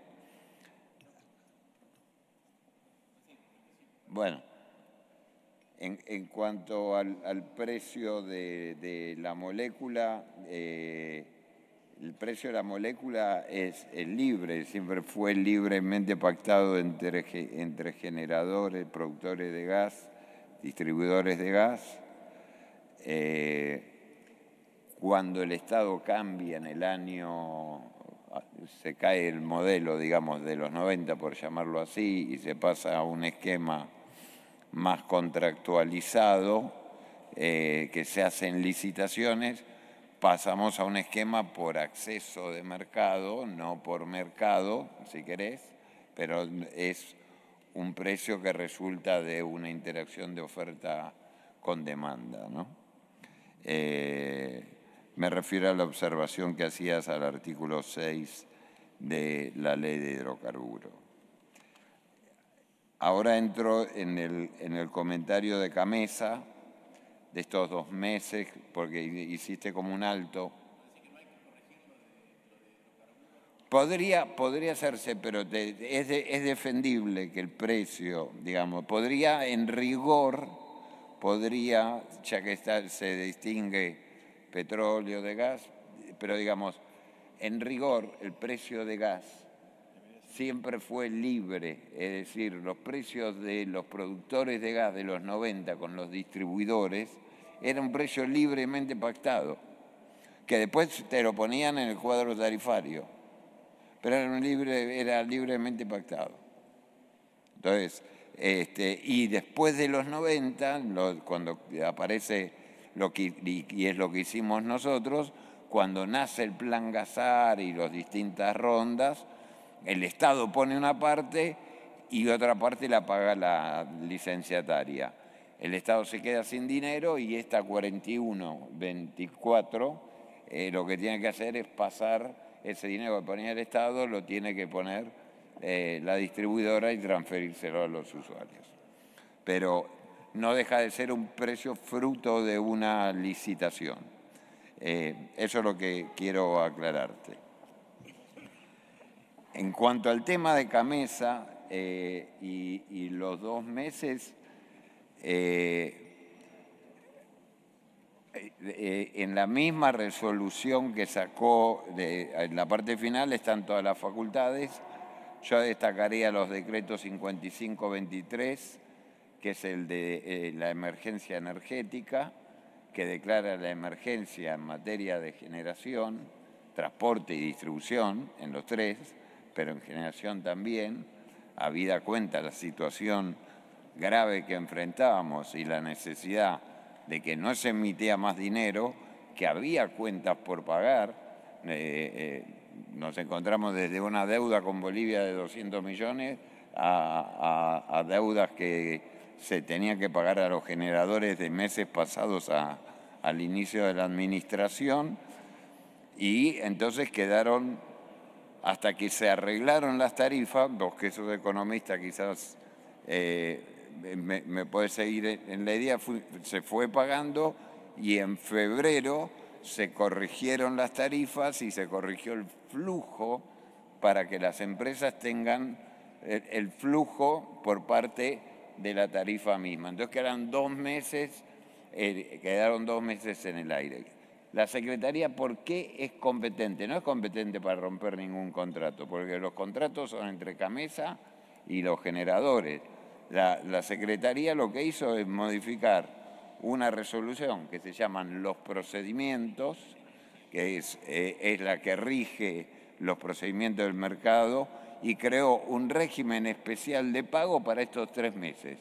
Bueno. En, cuanto al, precio de, la molécula, eh, el precio de la molécula es, libre, siempre fue libremente pactado entre, generadores, productores de gas, distribuidores de gas. Eh, cuando el Estado cambia en el año, se cae el modelo, digamos, de los 90, por llamarlo así, y se pasa a un esquema más contractualizado eh, que se hacen licitaciones, pasamos a un esquema por acceso de mercado, no por mercado, si querés, pero es un precio que resulta de una interacción de oferta con demanda. Eh, me refiero a la observación que hacías al artículo 6 de la ley de hidrocarburo. Ahora entro en el, en el comentario de Camesa de estos dos meses, porque hiciste como un alto. Podría, hacerse, pero es, defendible que el precio, digamos, podría en rigor, podría, ya que se distingue petróleo de gas, pero digamos, en rigor el precio de gas siempre fue libre, es decir, los precios de los productores de gas de los 90 con los distribuidores era un precio libremente pactado, que después te lo ponían en el cuadro tarifario, pero era, libremente pactado. Entonces, este, y después de los 90, cuando aparece lo y, y es lo que hicimos nosotros, cuando nace el plan Gazar y las distintas rondas, el Estado pone una parte y otra parte la paga la licenciataria. El Estado se queda sin dinero y esta 41.24 eh, lo que tiene que hacer es pasar ese dinero que ponía el Estado, lo tiene que poner eh, la distribuidora y transferírselo a los usuarios. Pero no deja de ser un precio fruto de una licitación. Eh, eso es lo que quiero aclararte. En cuanto al tema de Camesa eh, y, los dos meses, eh, eh, en la misma resolución que sacó en la parte final están todas las facultades. Yo destacaría los decretos 5523, que es el de la emergencia energética, que declara la emergencia en materia de generación, transporte y distribución, en los tres pero en generación también, habida cuenta la situación grave que enfrentábamos y la necesidad de que no se emitía más dinero, que había cuentas por pagar, eh, eh, nos encontramos desde una deuda con Bolivia de 200 millones a, deudas que se tenían que pagar a los generadores de meses pasados al inicio de la administración y entonces quedaron hasta que se arreglaron las tarifas, vos que sos economista quizás eh, me, me, seguir en la idea, se fue pagando y en febrero se corrigieron las tarifas y se corrigió el flujo para que las empresas tengan el, flujo por parte de la tarifa misma. Entonces quedan dos meses, eh, quedaron dos meses en el aire la Secretaría por qué es competente. No es competente para romper ningún contrato, porque los contratos son entre Camesa y los generadores. La, Secretaría lo que hizo es modificar una resolución que se llaman los procedimientos, que es, eh, es la que rige los procedimientos del mercado, y creó un régimen especial de pago para estos tres meses.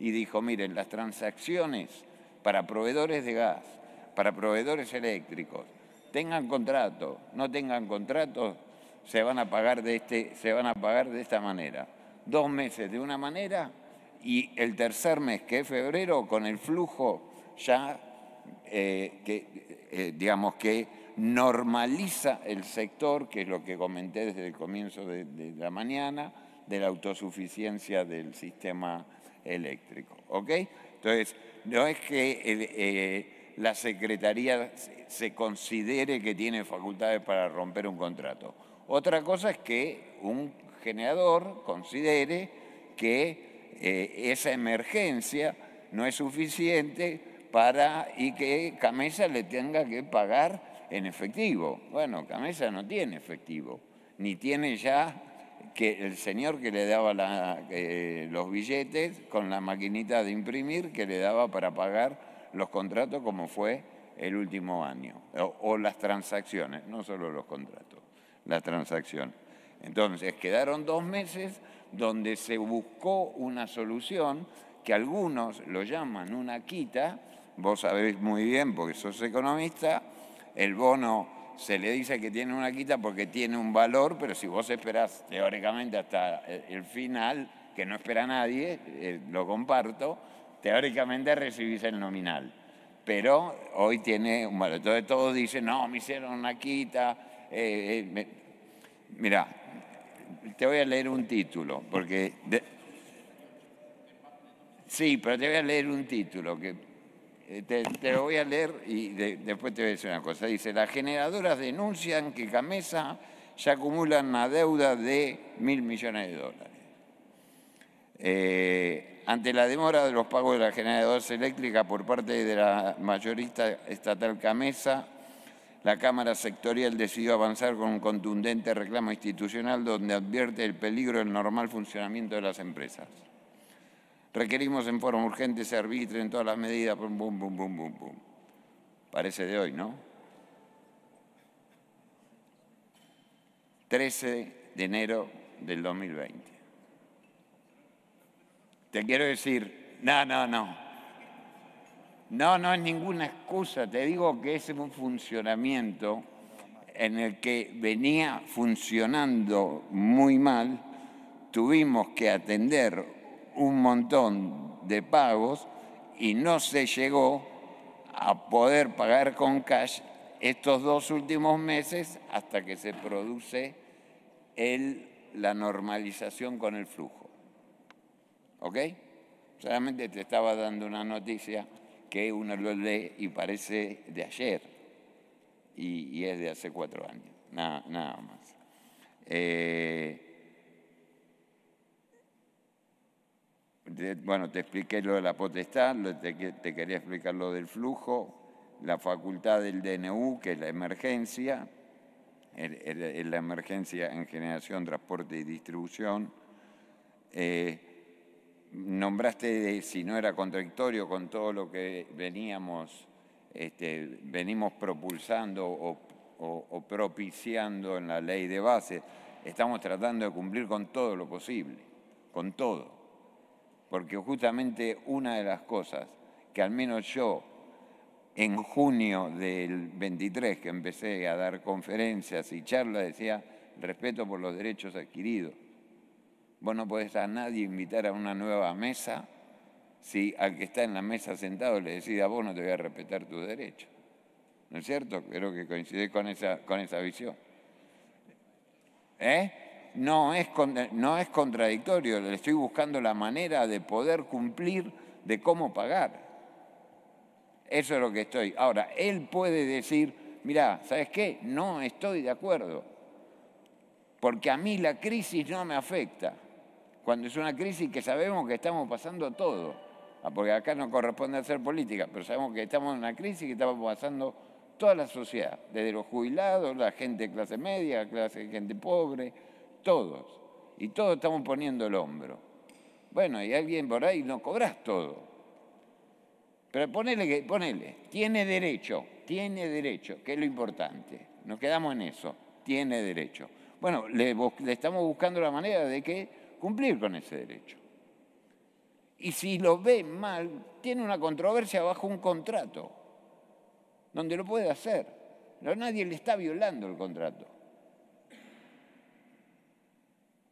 Y dijo, miren, las transacciones para proveedores de gas para proveedores eléctricos, tengan contrato, no tengan contrato, se van a pagar de, este, se van a pagar de esta manera. Dos meses de una manera y el tercer mes, que es febrero, con el flujo ya eh, que, eh, digamos que normaliza el sector, que es lo que comenté desde el comienzo de, la mañana, de la autosuficiencia del sistema eléctrico. ¿Ok? Entonces, no es que eh, la Secretaría se considere que tiene facultades para romper un contrato. Otra cosa es que un generador considere que eh, esa emergencia no es suficiente para y que Camesa le tenga que pagar en efectivo. Bueno, Camesa no tiene efectivo, ni tiene ya que el señor que le daba eh, los billetes con la maquinita de imprimir que le daba para pagar los contratos como fue el último año, o, las transacciones, no solo los contratos, las transacciones. Entonces, quedaron dos meses donde se buscó una solución que algunos lo llaman una quita, vos sabéis muy bien porque sos economista, el bono se le dice que tiene una quita porque tiene un valor, pero si vos esperás teóricamente hasta el final, que no espera nadie, eh, lo comparto, teóricamente recibís el nominal, pero hoy tiene, bueno, entonces todos dicen, no, me hicieron una quita. Eh, eh, Mira, te voy a leer un título, porque... Sí, pero te voy a leer un título que eh, te, lo voy a leer y después te voy a decir una cosa. Dice, las generadoras denuncian que Camesa ya acumula una deuda de mil millones de dólares. Eh, ante la demora de los pagos de la generadora eléctrica por parte de la mayorista estatal Camesa, la Cámara Sectorial decidió avanzar con un contundente reclamo institucional donde advierte el peligro del normal funcionamiento de las empresas. Requerimos en forma urgente se en todas las medidas, Parece de hoy, ¿no? 13 de enero del 2020. Te quiero decir, no, no, no. No, no es ninguna excusa. Te digo que ese es un funcionamiento en el que venía funcionando muy mal. Tuvimos que atender un montón de pagos y no se llegó a poder pagar con cash estos dos últimos meses hasta que se produce la normalización con el flujo. ¿Ok? Solamente te estaba dando una noticia que uno lo lee y parece de ayer y, es de hace cuatro años, nada, más. Eh, bueno, te expliqué lo de la potestad, te, quería explicar lo del flujo, la facultad del DNU, que es la emergencia, es la emergencia en generación, transporte y distribución. Eh, nombraste, si no era contradictorio con todo lo que veníamos, este, venimos propulsando o, o propiciando en la ley de base, estamos tratando de cumplir con todo lo posible, con todo. Porque justamente una de las cosas que al menos yo en junio del 23 que empecé a dar conferencias y charlas decía respeto por los derechos adquiridos. Vos no podés a nadie invitar a una nueva mesa si al que está en la mesa sentado le decís a vos no te voy a respetar tu derecho. ¿No es cierto? Creo que coincide con esa, visión. ¿Eh? No es, contradictorio, le estoy buscando la manera de poder cumplir de cómo pagar. Eso es lo que estoy. Ahora, él puede decir, mira, ¿sabes qué? No estoy de acuerdo, porque a mí la crisis no me afecta cuando es una crisis que sabemos que estamos pasando todo, ah, porque acá no corresponde hacer política, pero sabemos que estamos en una crisis que estamos pasando toda la sociedad, desde los jubilados, la gente de clase media, clase gente pobre, todos. Y todos estamos poniendo el hombro. Bueno, y alguien por ahí no cobras todo. Pero ponele ponele, tiene derecho, tiene derecho, que es lo importante. Nos quedamos en eso, tiene derecho. Bueno, le estamos buscando la manera de que cumplir con ese derecho. Y si lo ve mal, tiene una controversia bajo un contrato, donde lo puede hacer. Pero nadie le está violando el contrato.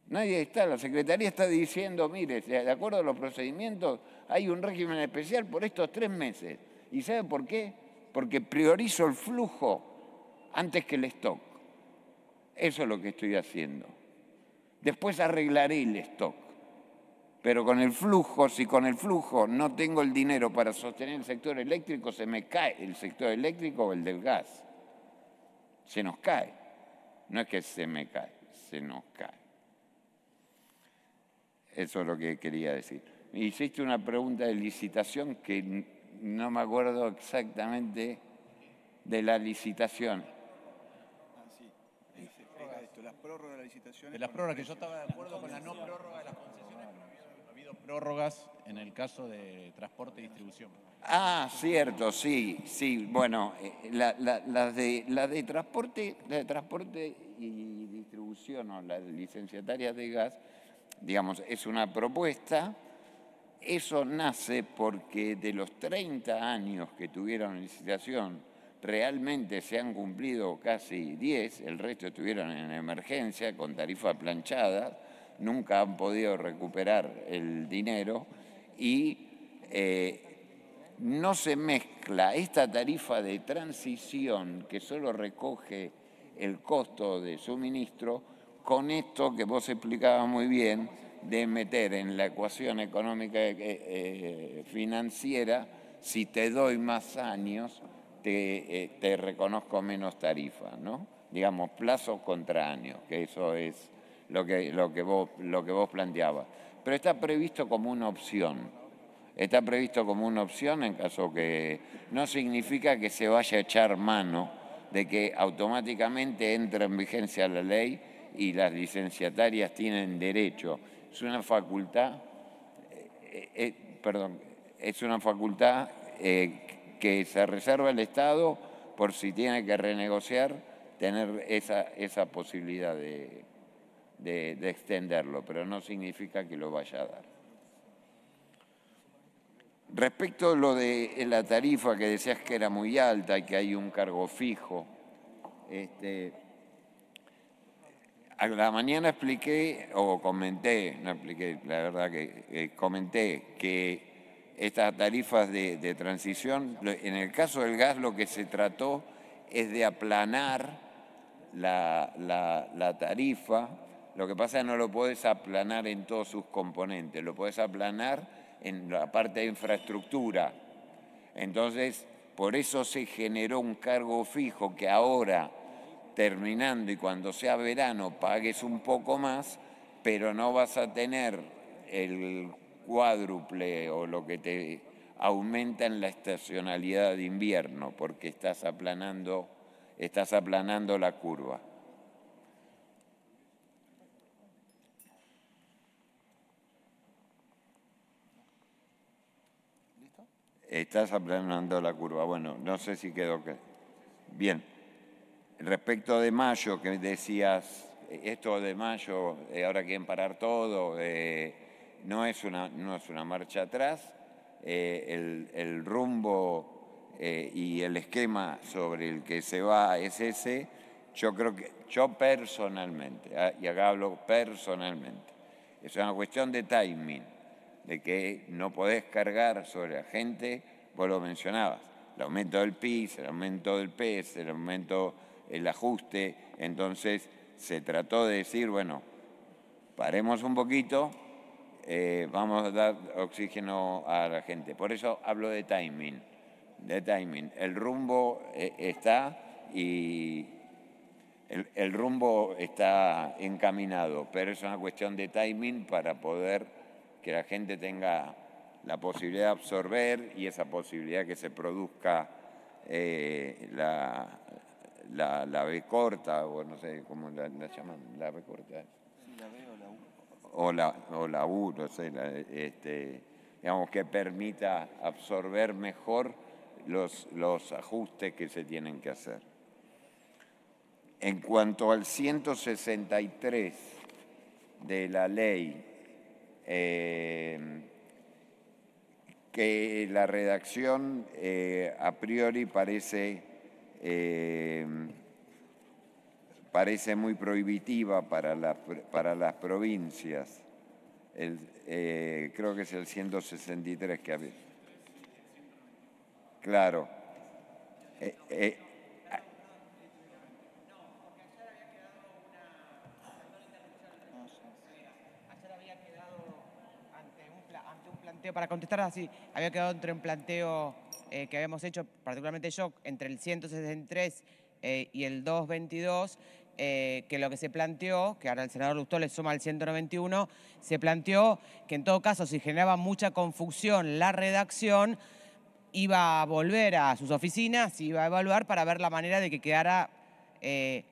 Nadie está, la Secretaría está diciendo, mire, de acuerdo a los procedimientos, hay un régimen especial por estos tres meses. ¿Y sabe por qué? Porque priorizo el flujo antes que el stock. Eso es lo que estoy haciendo. Después arreglaré el stock. Pero con el flujo, si con el flujo no tengo el dinero para sostener el sector eléctrico, se me cae el sector eléctrico o el del gas. Se nos cae. No es que se me cae, se nos cae. Eso es lo que quería decir. Hiciste una pregunta de licitación que no me acuerdo exactamente de la licitación prórroga de las prórrogas, que yo estaba de acuerdo con la no prórroga de las concesiones, pero ha habido prórrogas en el caso de transporte y distribución. Ah, cierto, sí, sí. Bueno, eh, la, de, la de transporte, de transporte y distribución o la licenciataria de gas, digamos, es una propuesta. Eso nace porque de los 30 años que tuvieron licitación realmente se han cumplido casi 10, el resto estuvieron en emergencia con tarifas planchadas, nunca han podido recuperar el dinero y eh, no se mezcla esta tarifa de transición que solo recoge el costo de suministro con esto que vos explicabas muy bien de meter en la ecuación económica eh, eh, financiera si te doy más años eh, te, reconozco menos tarifa, ¿no? Digamos, plazo contra año, que eso es lo que, lo que, vos, lo que vos planteabas. Pero está previsto como una opción. Está previsto como una opción en caso que no significa que se vaya a echar mano de que automáticamente entra en vigencia la ley y las licenciatarias tienen derecho. Es una facultad, eh, eh, perdón, es una facultad que se reserva el Estado por si tiene que renegociar, tener esa, esa posibilidad de, extenderlo, pero no significa que lo vaya a dar. Respecto a lo de la tarifa que decías que era muy alta y que hay un cargo fijo, este, a la mañana expliqué, o comenté, no expliqué, la verdad que eh, comenté que estas tarifas de, transición. En el caso del gas lo que se trató es de aplanar la, la, tarifa, lo que pasa es que no lo puedes aplanar en todos sus componentes, lo puedes aplanar en la parte de infraestructura. Entonces, por eso se generó un cargo fijo que ahora, terminando y cuando sea verano, pagues un poco más, pero no vas a tener el cuádruple o lo que te aumenta en la estacionalidad de invierno, porque estás aplanando, estás aplanando la curva. Estás aplanando la curva. Bueno, no sé si quedó que. Bien. Respecto de mayo, que decías, esto de mayo, eh, ahora quieren parar todo. Eh, no es una, marcha atrás, eh, el, rumbo eh, y el esquema sobre el que se va es ese, yo creo que yo personalmente, ah, y acá hablo personalmente, es una cuestión de timing, de que no podés cargar sobre la gente, vos lo mencionabas, el aumento del PIS, el aumento del PES, el aumento, el ajuste, entonces se trató de decir, bueno, paremos un poquito, eh, vamos a dar oxígeno a la gente. Por eso hablo de timing, de timing. El rumbo eh, está y el, rumbo está encaminado, pero es una cuestión de timing para poder que la gente tenga la posibilidad de absorber y esa posibilidad que se produzca eh, la, la, B corta, o no sé cómo la, la llaman, la B corta o, la, U, este, digamos, que permita absorber mejor los, los ajustes que se tienen que hacer. En cuanto al 163 de la ley, eh, que la redacción eh, a priori parece eh, parece muy prohibitiva para, la, para las provincias. Eh, creo que es el 163 que había. Claro. Eh, eh, para contestar así, había quedado entre un planteo eh, que habíamos hecho, particularmente yo, entre el 163 eh, y el 222, eh, que lo que se planteó, que ahora el senador Lustó le suma el 191, se planteó que en todo caso si generaba mucha confusión la redacción, iba a volver a sus oficinas, y iba a evaluar para ver la manera de que quedara eh,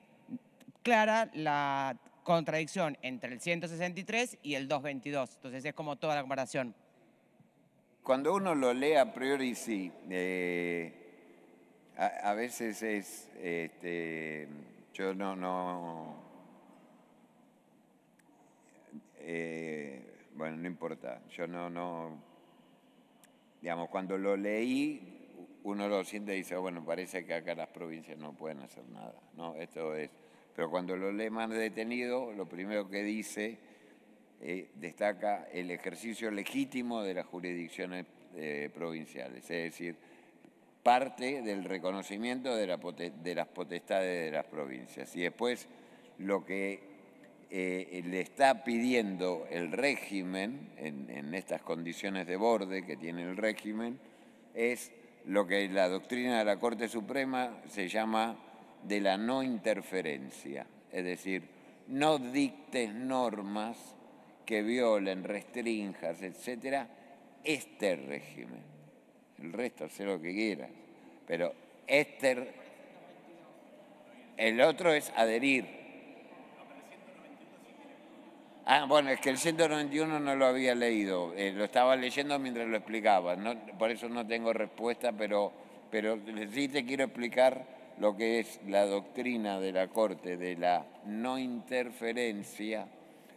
clara la contradicción entre el 163 y el 222. Entonces es como toda la comparación. Cuando uno lo lee a priori, sí. Eh, a, veces es... Este, yo no, no. Eh, bueno, no importa. Yo no, no. Digamos, cuando lo leí, uno lo siente y dice, bueno, parece que acá las provincias no pueden hacer nada. No, esto es. Pero cuando lo lee más detenido, lo primero que dice eh, destaca el ejercicio legítimo de las jurisdicciones eh, provinciales. Es decir, parte del reconocimiento de, las potestades de las provincias. Y después lo que eh, le está pidiendo el régimen, en, estas condiciones de borde que tiene el régimen, es lo que la doctrina de la Corte Suprema se llama de la no interferencia, es decir, no dictes normas que violen, restrinjas, etcétera, este régimen. El resto, sé lo que quieras. Pero Esther, el otro es adherir. Ah, bueno, es que el 191 no lo había leído, eh, lo estaba leyendo mientras lo explicaba, por eso no tengo respuesta, pero, pero sí te quiero explicar lo que es la doctrina de la Corte, de la no interferencia,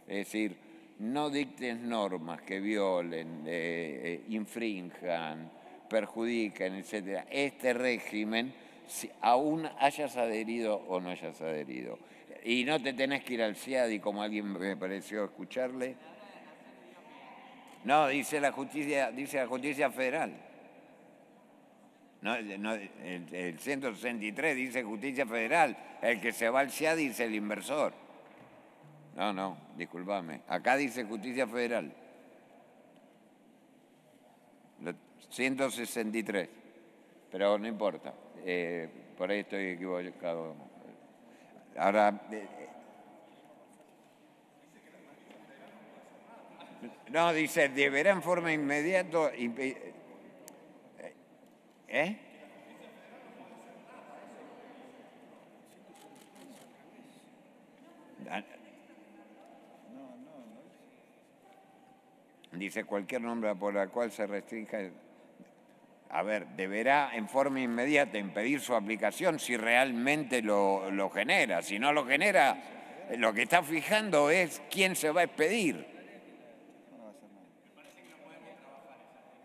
es decir, no dictes normas que violen, eh, eh infrinjan, perjudican, etcétera, este régimen, si aún hayas adherido o no hayas adherido. Y no te tenés que ir al CIADI, como alguien me pareció escucharle. No, dice la justicia, dice la justicia federal. No, el, 163 dice justicia federal. El que se va al CIADI es el inversor. No, no, discúlpame. Acá dice justicia federal. 163, pero no importa, eh, por ahí estoy equivocado. Ahora, eh, eh, no, dice, deberá en forma inmediato, ¿Eh? Dice cualquier nombre por la cual se restringe... A ver, deberá en forma inmediata impedir su aplicación si realmente lo, genera. Si no lo genera, lo que está fijando es quién se va a expedir.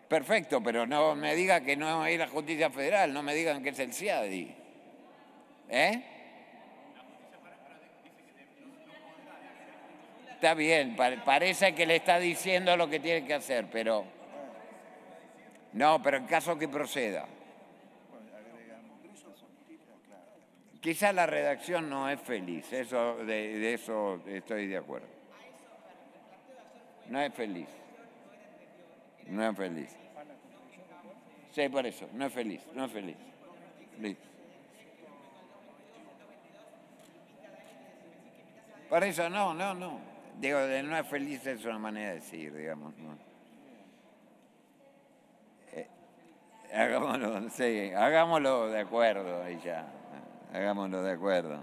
Perfecto, pero no me diga que no es la justicia federal, no me digan que es el CIADI. ¿Eh? Está bien, parece que le está diciendo lo que tiene que hacer, pero... No, pero en caso que proceda. Quizás la redacción no es feliz, eso, de, eso estoy de acuerdo. No es feliz. No es feliz. Sí, por eso, no es feliz, no es feliz. Por eso, no, no, no. Digo, de no es feliz es una manera de decir, digamos. Eh, hagámoslo, sí, hagámoslo de acuerdo y ya. Hagámoslo de acuerdo.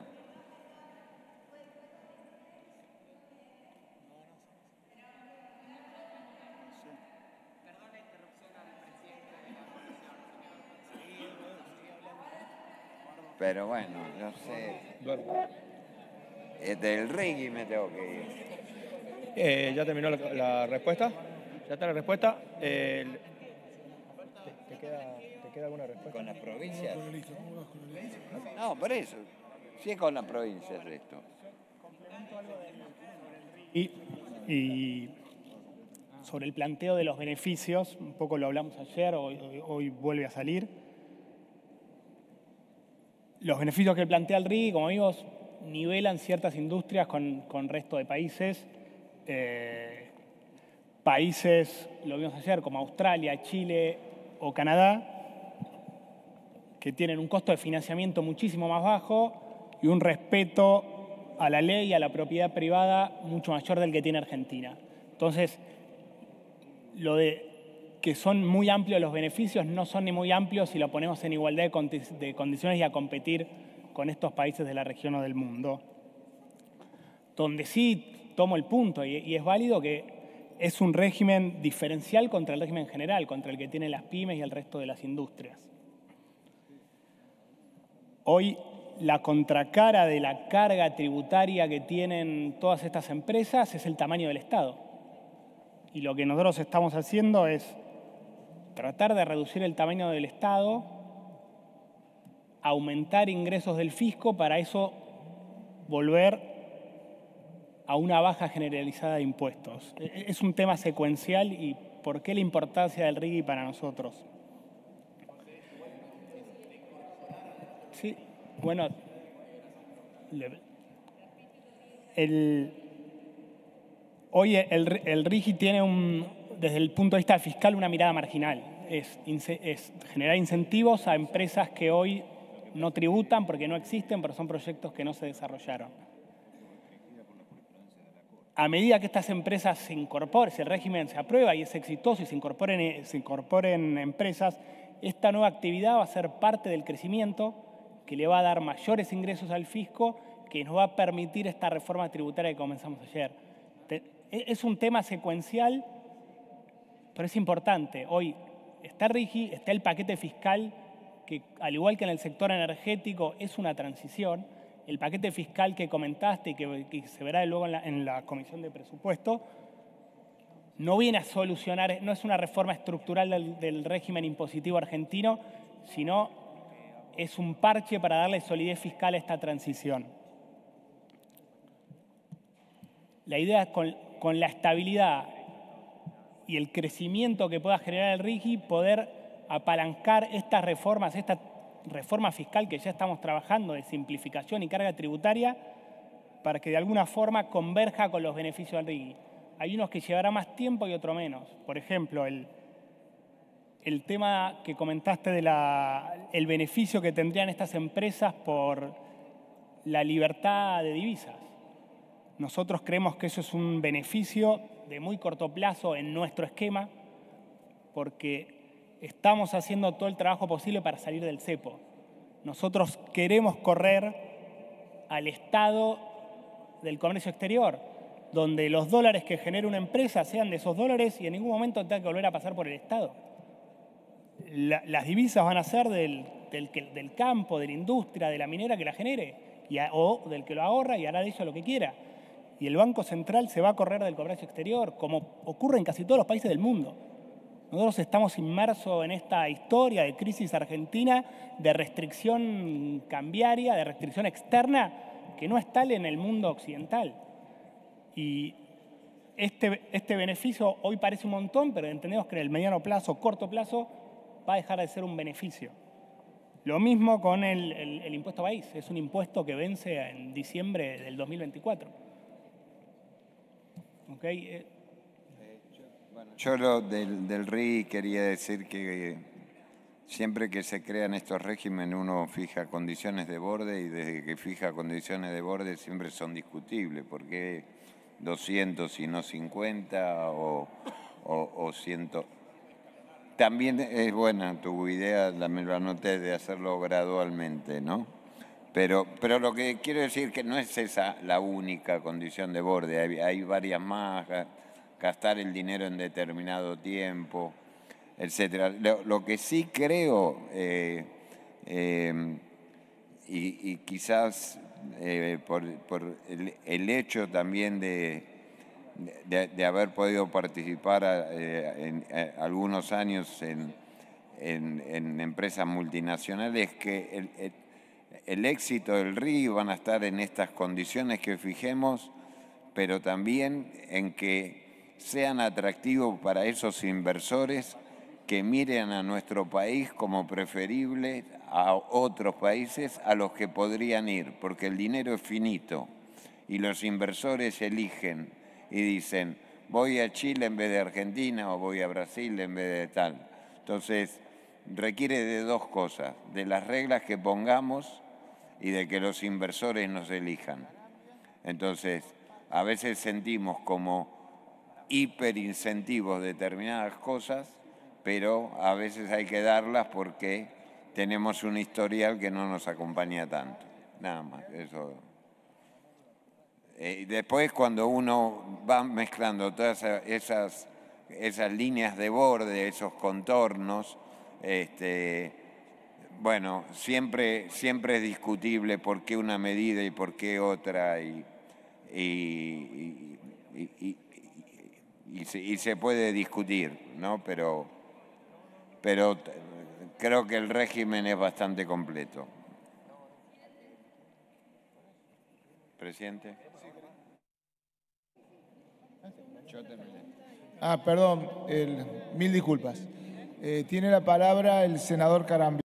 Pero bueno, no sé. Eh, del RIGI, me tengo que ir. Eh, ¿Ya terminó la, respuesta? ¿Ya está la respuesta? ¿te, queda, alguna respuesta? ¿Con las provincias? No, por eso. Sí es con las provincias esto. Y, y sobre el planteo de los beneficios, un poco lo hablamos ayer, hoy, vuelve a salir. Los beneficios que plantea el RIGI, como digo nivelan ciertas industrias con, con resto de países. Eh, países, lo vimos ayer, como Australia, Chile o Canadá, que tienen un costo de financiamiento muchísimo más bajo y un respeto a la ley y a la propiedad privada mucho mayor del que tiene Argentina. Entonces, lo de que son muy amplios los beneficios no son ni muy amplios si lo ponemos en igualdad de condiciones y a competir con estos países de la región o del mundo. Donde sí tomo el punto, y, es válido que es un régimen diferencial contra el régimen general, contra el que tienen las pymes y el resto de las industrias. Hoy la contracara de la carga tributaria que tienen todas estas empresas es el tamaño del Estado. Y lo que nosotros estamos haciendo es tratar de reducir el tamaño del Estado aumentar ingresos del fisco, para eso volver a una baja generalizada de impuestos. E, e, es un tema secuencial y por qué la importancia del RIGI para nosotros. Sí, bueno, hoy el, RIGI tiene un, desde el punto de vista fiscal una mirada marginal. es generar incentivos a empresas que hoy no tributan porque no existen, pero son proyectos que no se desarrollaron. A medida que estas empresas se incorporen, si el régimen se aprueba y es exitoso y se incorporen, eh, se incorporen empresas, esta nueva actividad va a ser parte del crecimiento que le va a dar mayores ingresos al fisco, que nos va a permitir esta reforma tributaria que comenzamos ayer. E, es un tema secuencial, pero es importante. Hoy está RIGI, está el paquete fiscal que al igual que en el sector energético es una transición, el paquete fiscal que comentaste y que, se verá luego en la, Comisión de Presupuesto, no viene a solucionar, no es una reforma estructural del, régimen impositivo argentino, sino es un parche para darle solidez fiscal a esta transición. La idea es con, con la estabilidad y el crecimiento que pueda generar el RIGI poder apalancar estas reformas, esta reforma fiscal que ya estamos trabajando de simplificación y carga tributaria, para que de alguna forma converja con los beneficios del RIGI. Hay unos que llevará más tiempo y otros menos. Por ejemplo, el, el tema que comentaste del beneficio que tendrían estas empresas por la libertad de divisas. Nosotros creemos que eso es un beneficio de muy corto plazo en nuestro esquema, porque Estamos haciendo todo el trabajo posible para salir del cepo. Nosotros queremos correr al estado del comercio exterior, donde los dólares que genere una empresa sean de esos dólares y en ningún momento tenga que volver a pasar por el Estado. las divisas van a ser del, campo, de la industria, de la minera que la genere, o del que lo ahorra y hará de eso lo que quiera. Y el Banco Central se va a correr del comercio exterior, como ocurre en casi todos los países del mundo. Nosotros estamos inmersos en esta historia de crisis argentina, de restricción cambiaria, de restricción externa, que no es tal en el mundo occidental. Y este, este beneficio hoy parece un montón, pero entendemos que en el mediano plazo, corto plazo, va a dejar de ser un beneficio. Lo mismo con el, impuesto a país, es un impuesto que vence en diciembre del 2024. ¿Okay? Eh, yo lo del, del RI quería decir que siempre que se crean estos regímenes uno fija condiciones de borde y desde que fija condiciones de borde siempre son discutibles, porque 200 y no 50 o, o, 100. También es buena tu idea, la me lo anoté, de hacerlo gradualmente, ¿no? Pero, pero lo que quiero decir que no es esa la única condición de borde, hay varias más gastar el dinero en determinado tiempo, etcétera. Lo, que sí creo, eh, em, y, quizás eh, por, el, hecho también de, de, haber podido participar eh, en, algunos años en, empresas multinacionales, es que el, éxito del RI van a estar en estas condiciones que fijemos, pero también en que sean atractivos para esos inversores que miren a nuestro país como preferible a otros países a los que podrían ir, porque el dinero es finito y los inversores eligen y dicen, voy a Chile en vez de Argentina o voy a Brasil en vez de tal. Entonces, requiere de dos cosas, de las reglas que pongamos y de que los inversores nos elijan. Entonces, a veces sentimos como hiperincentivos determinadas cosas, pero a veces hay que darlas porque tenemos un historial que no nos acompaña tanto. Nada más, eso. Eh, después cuando uno va mezclando todas esas, esas líneas de borde, esos contornos, este, bueno, siempre, siempre es discutible por qué una medida y por qué otra y, y se, puede discutir, ¿no? Pero, pero creo que el régimen es bastante completo. Presidente. Ah, perdón, el, mil disculpas. Eh, tiene la palabra el senador Carambi.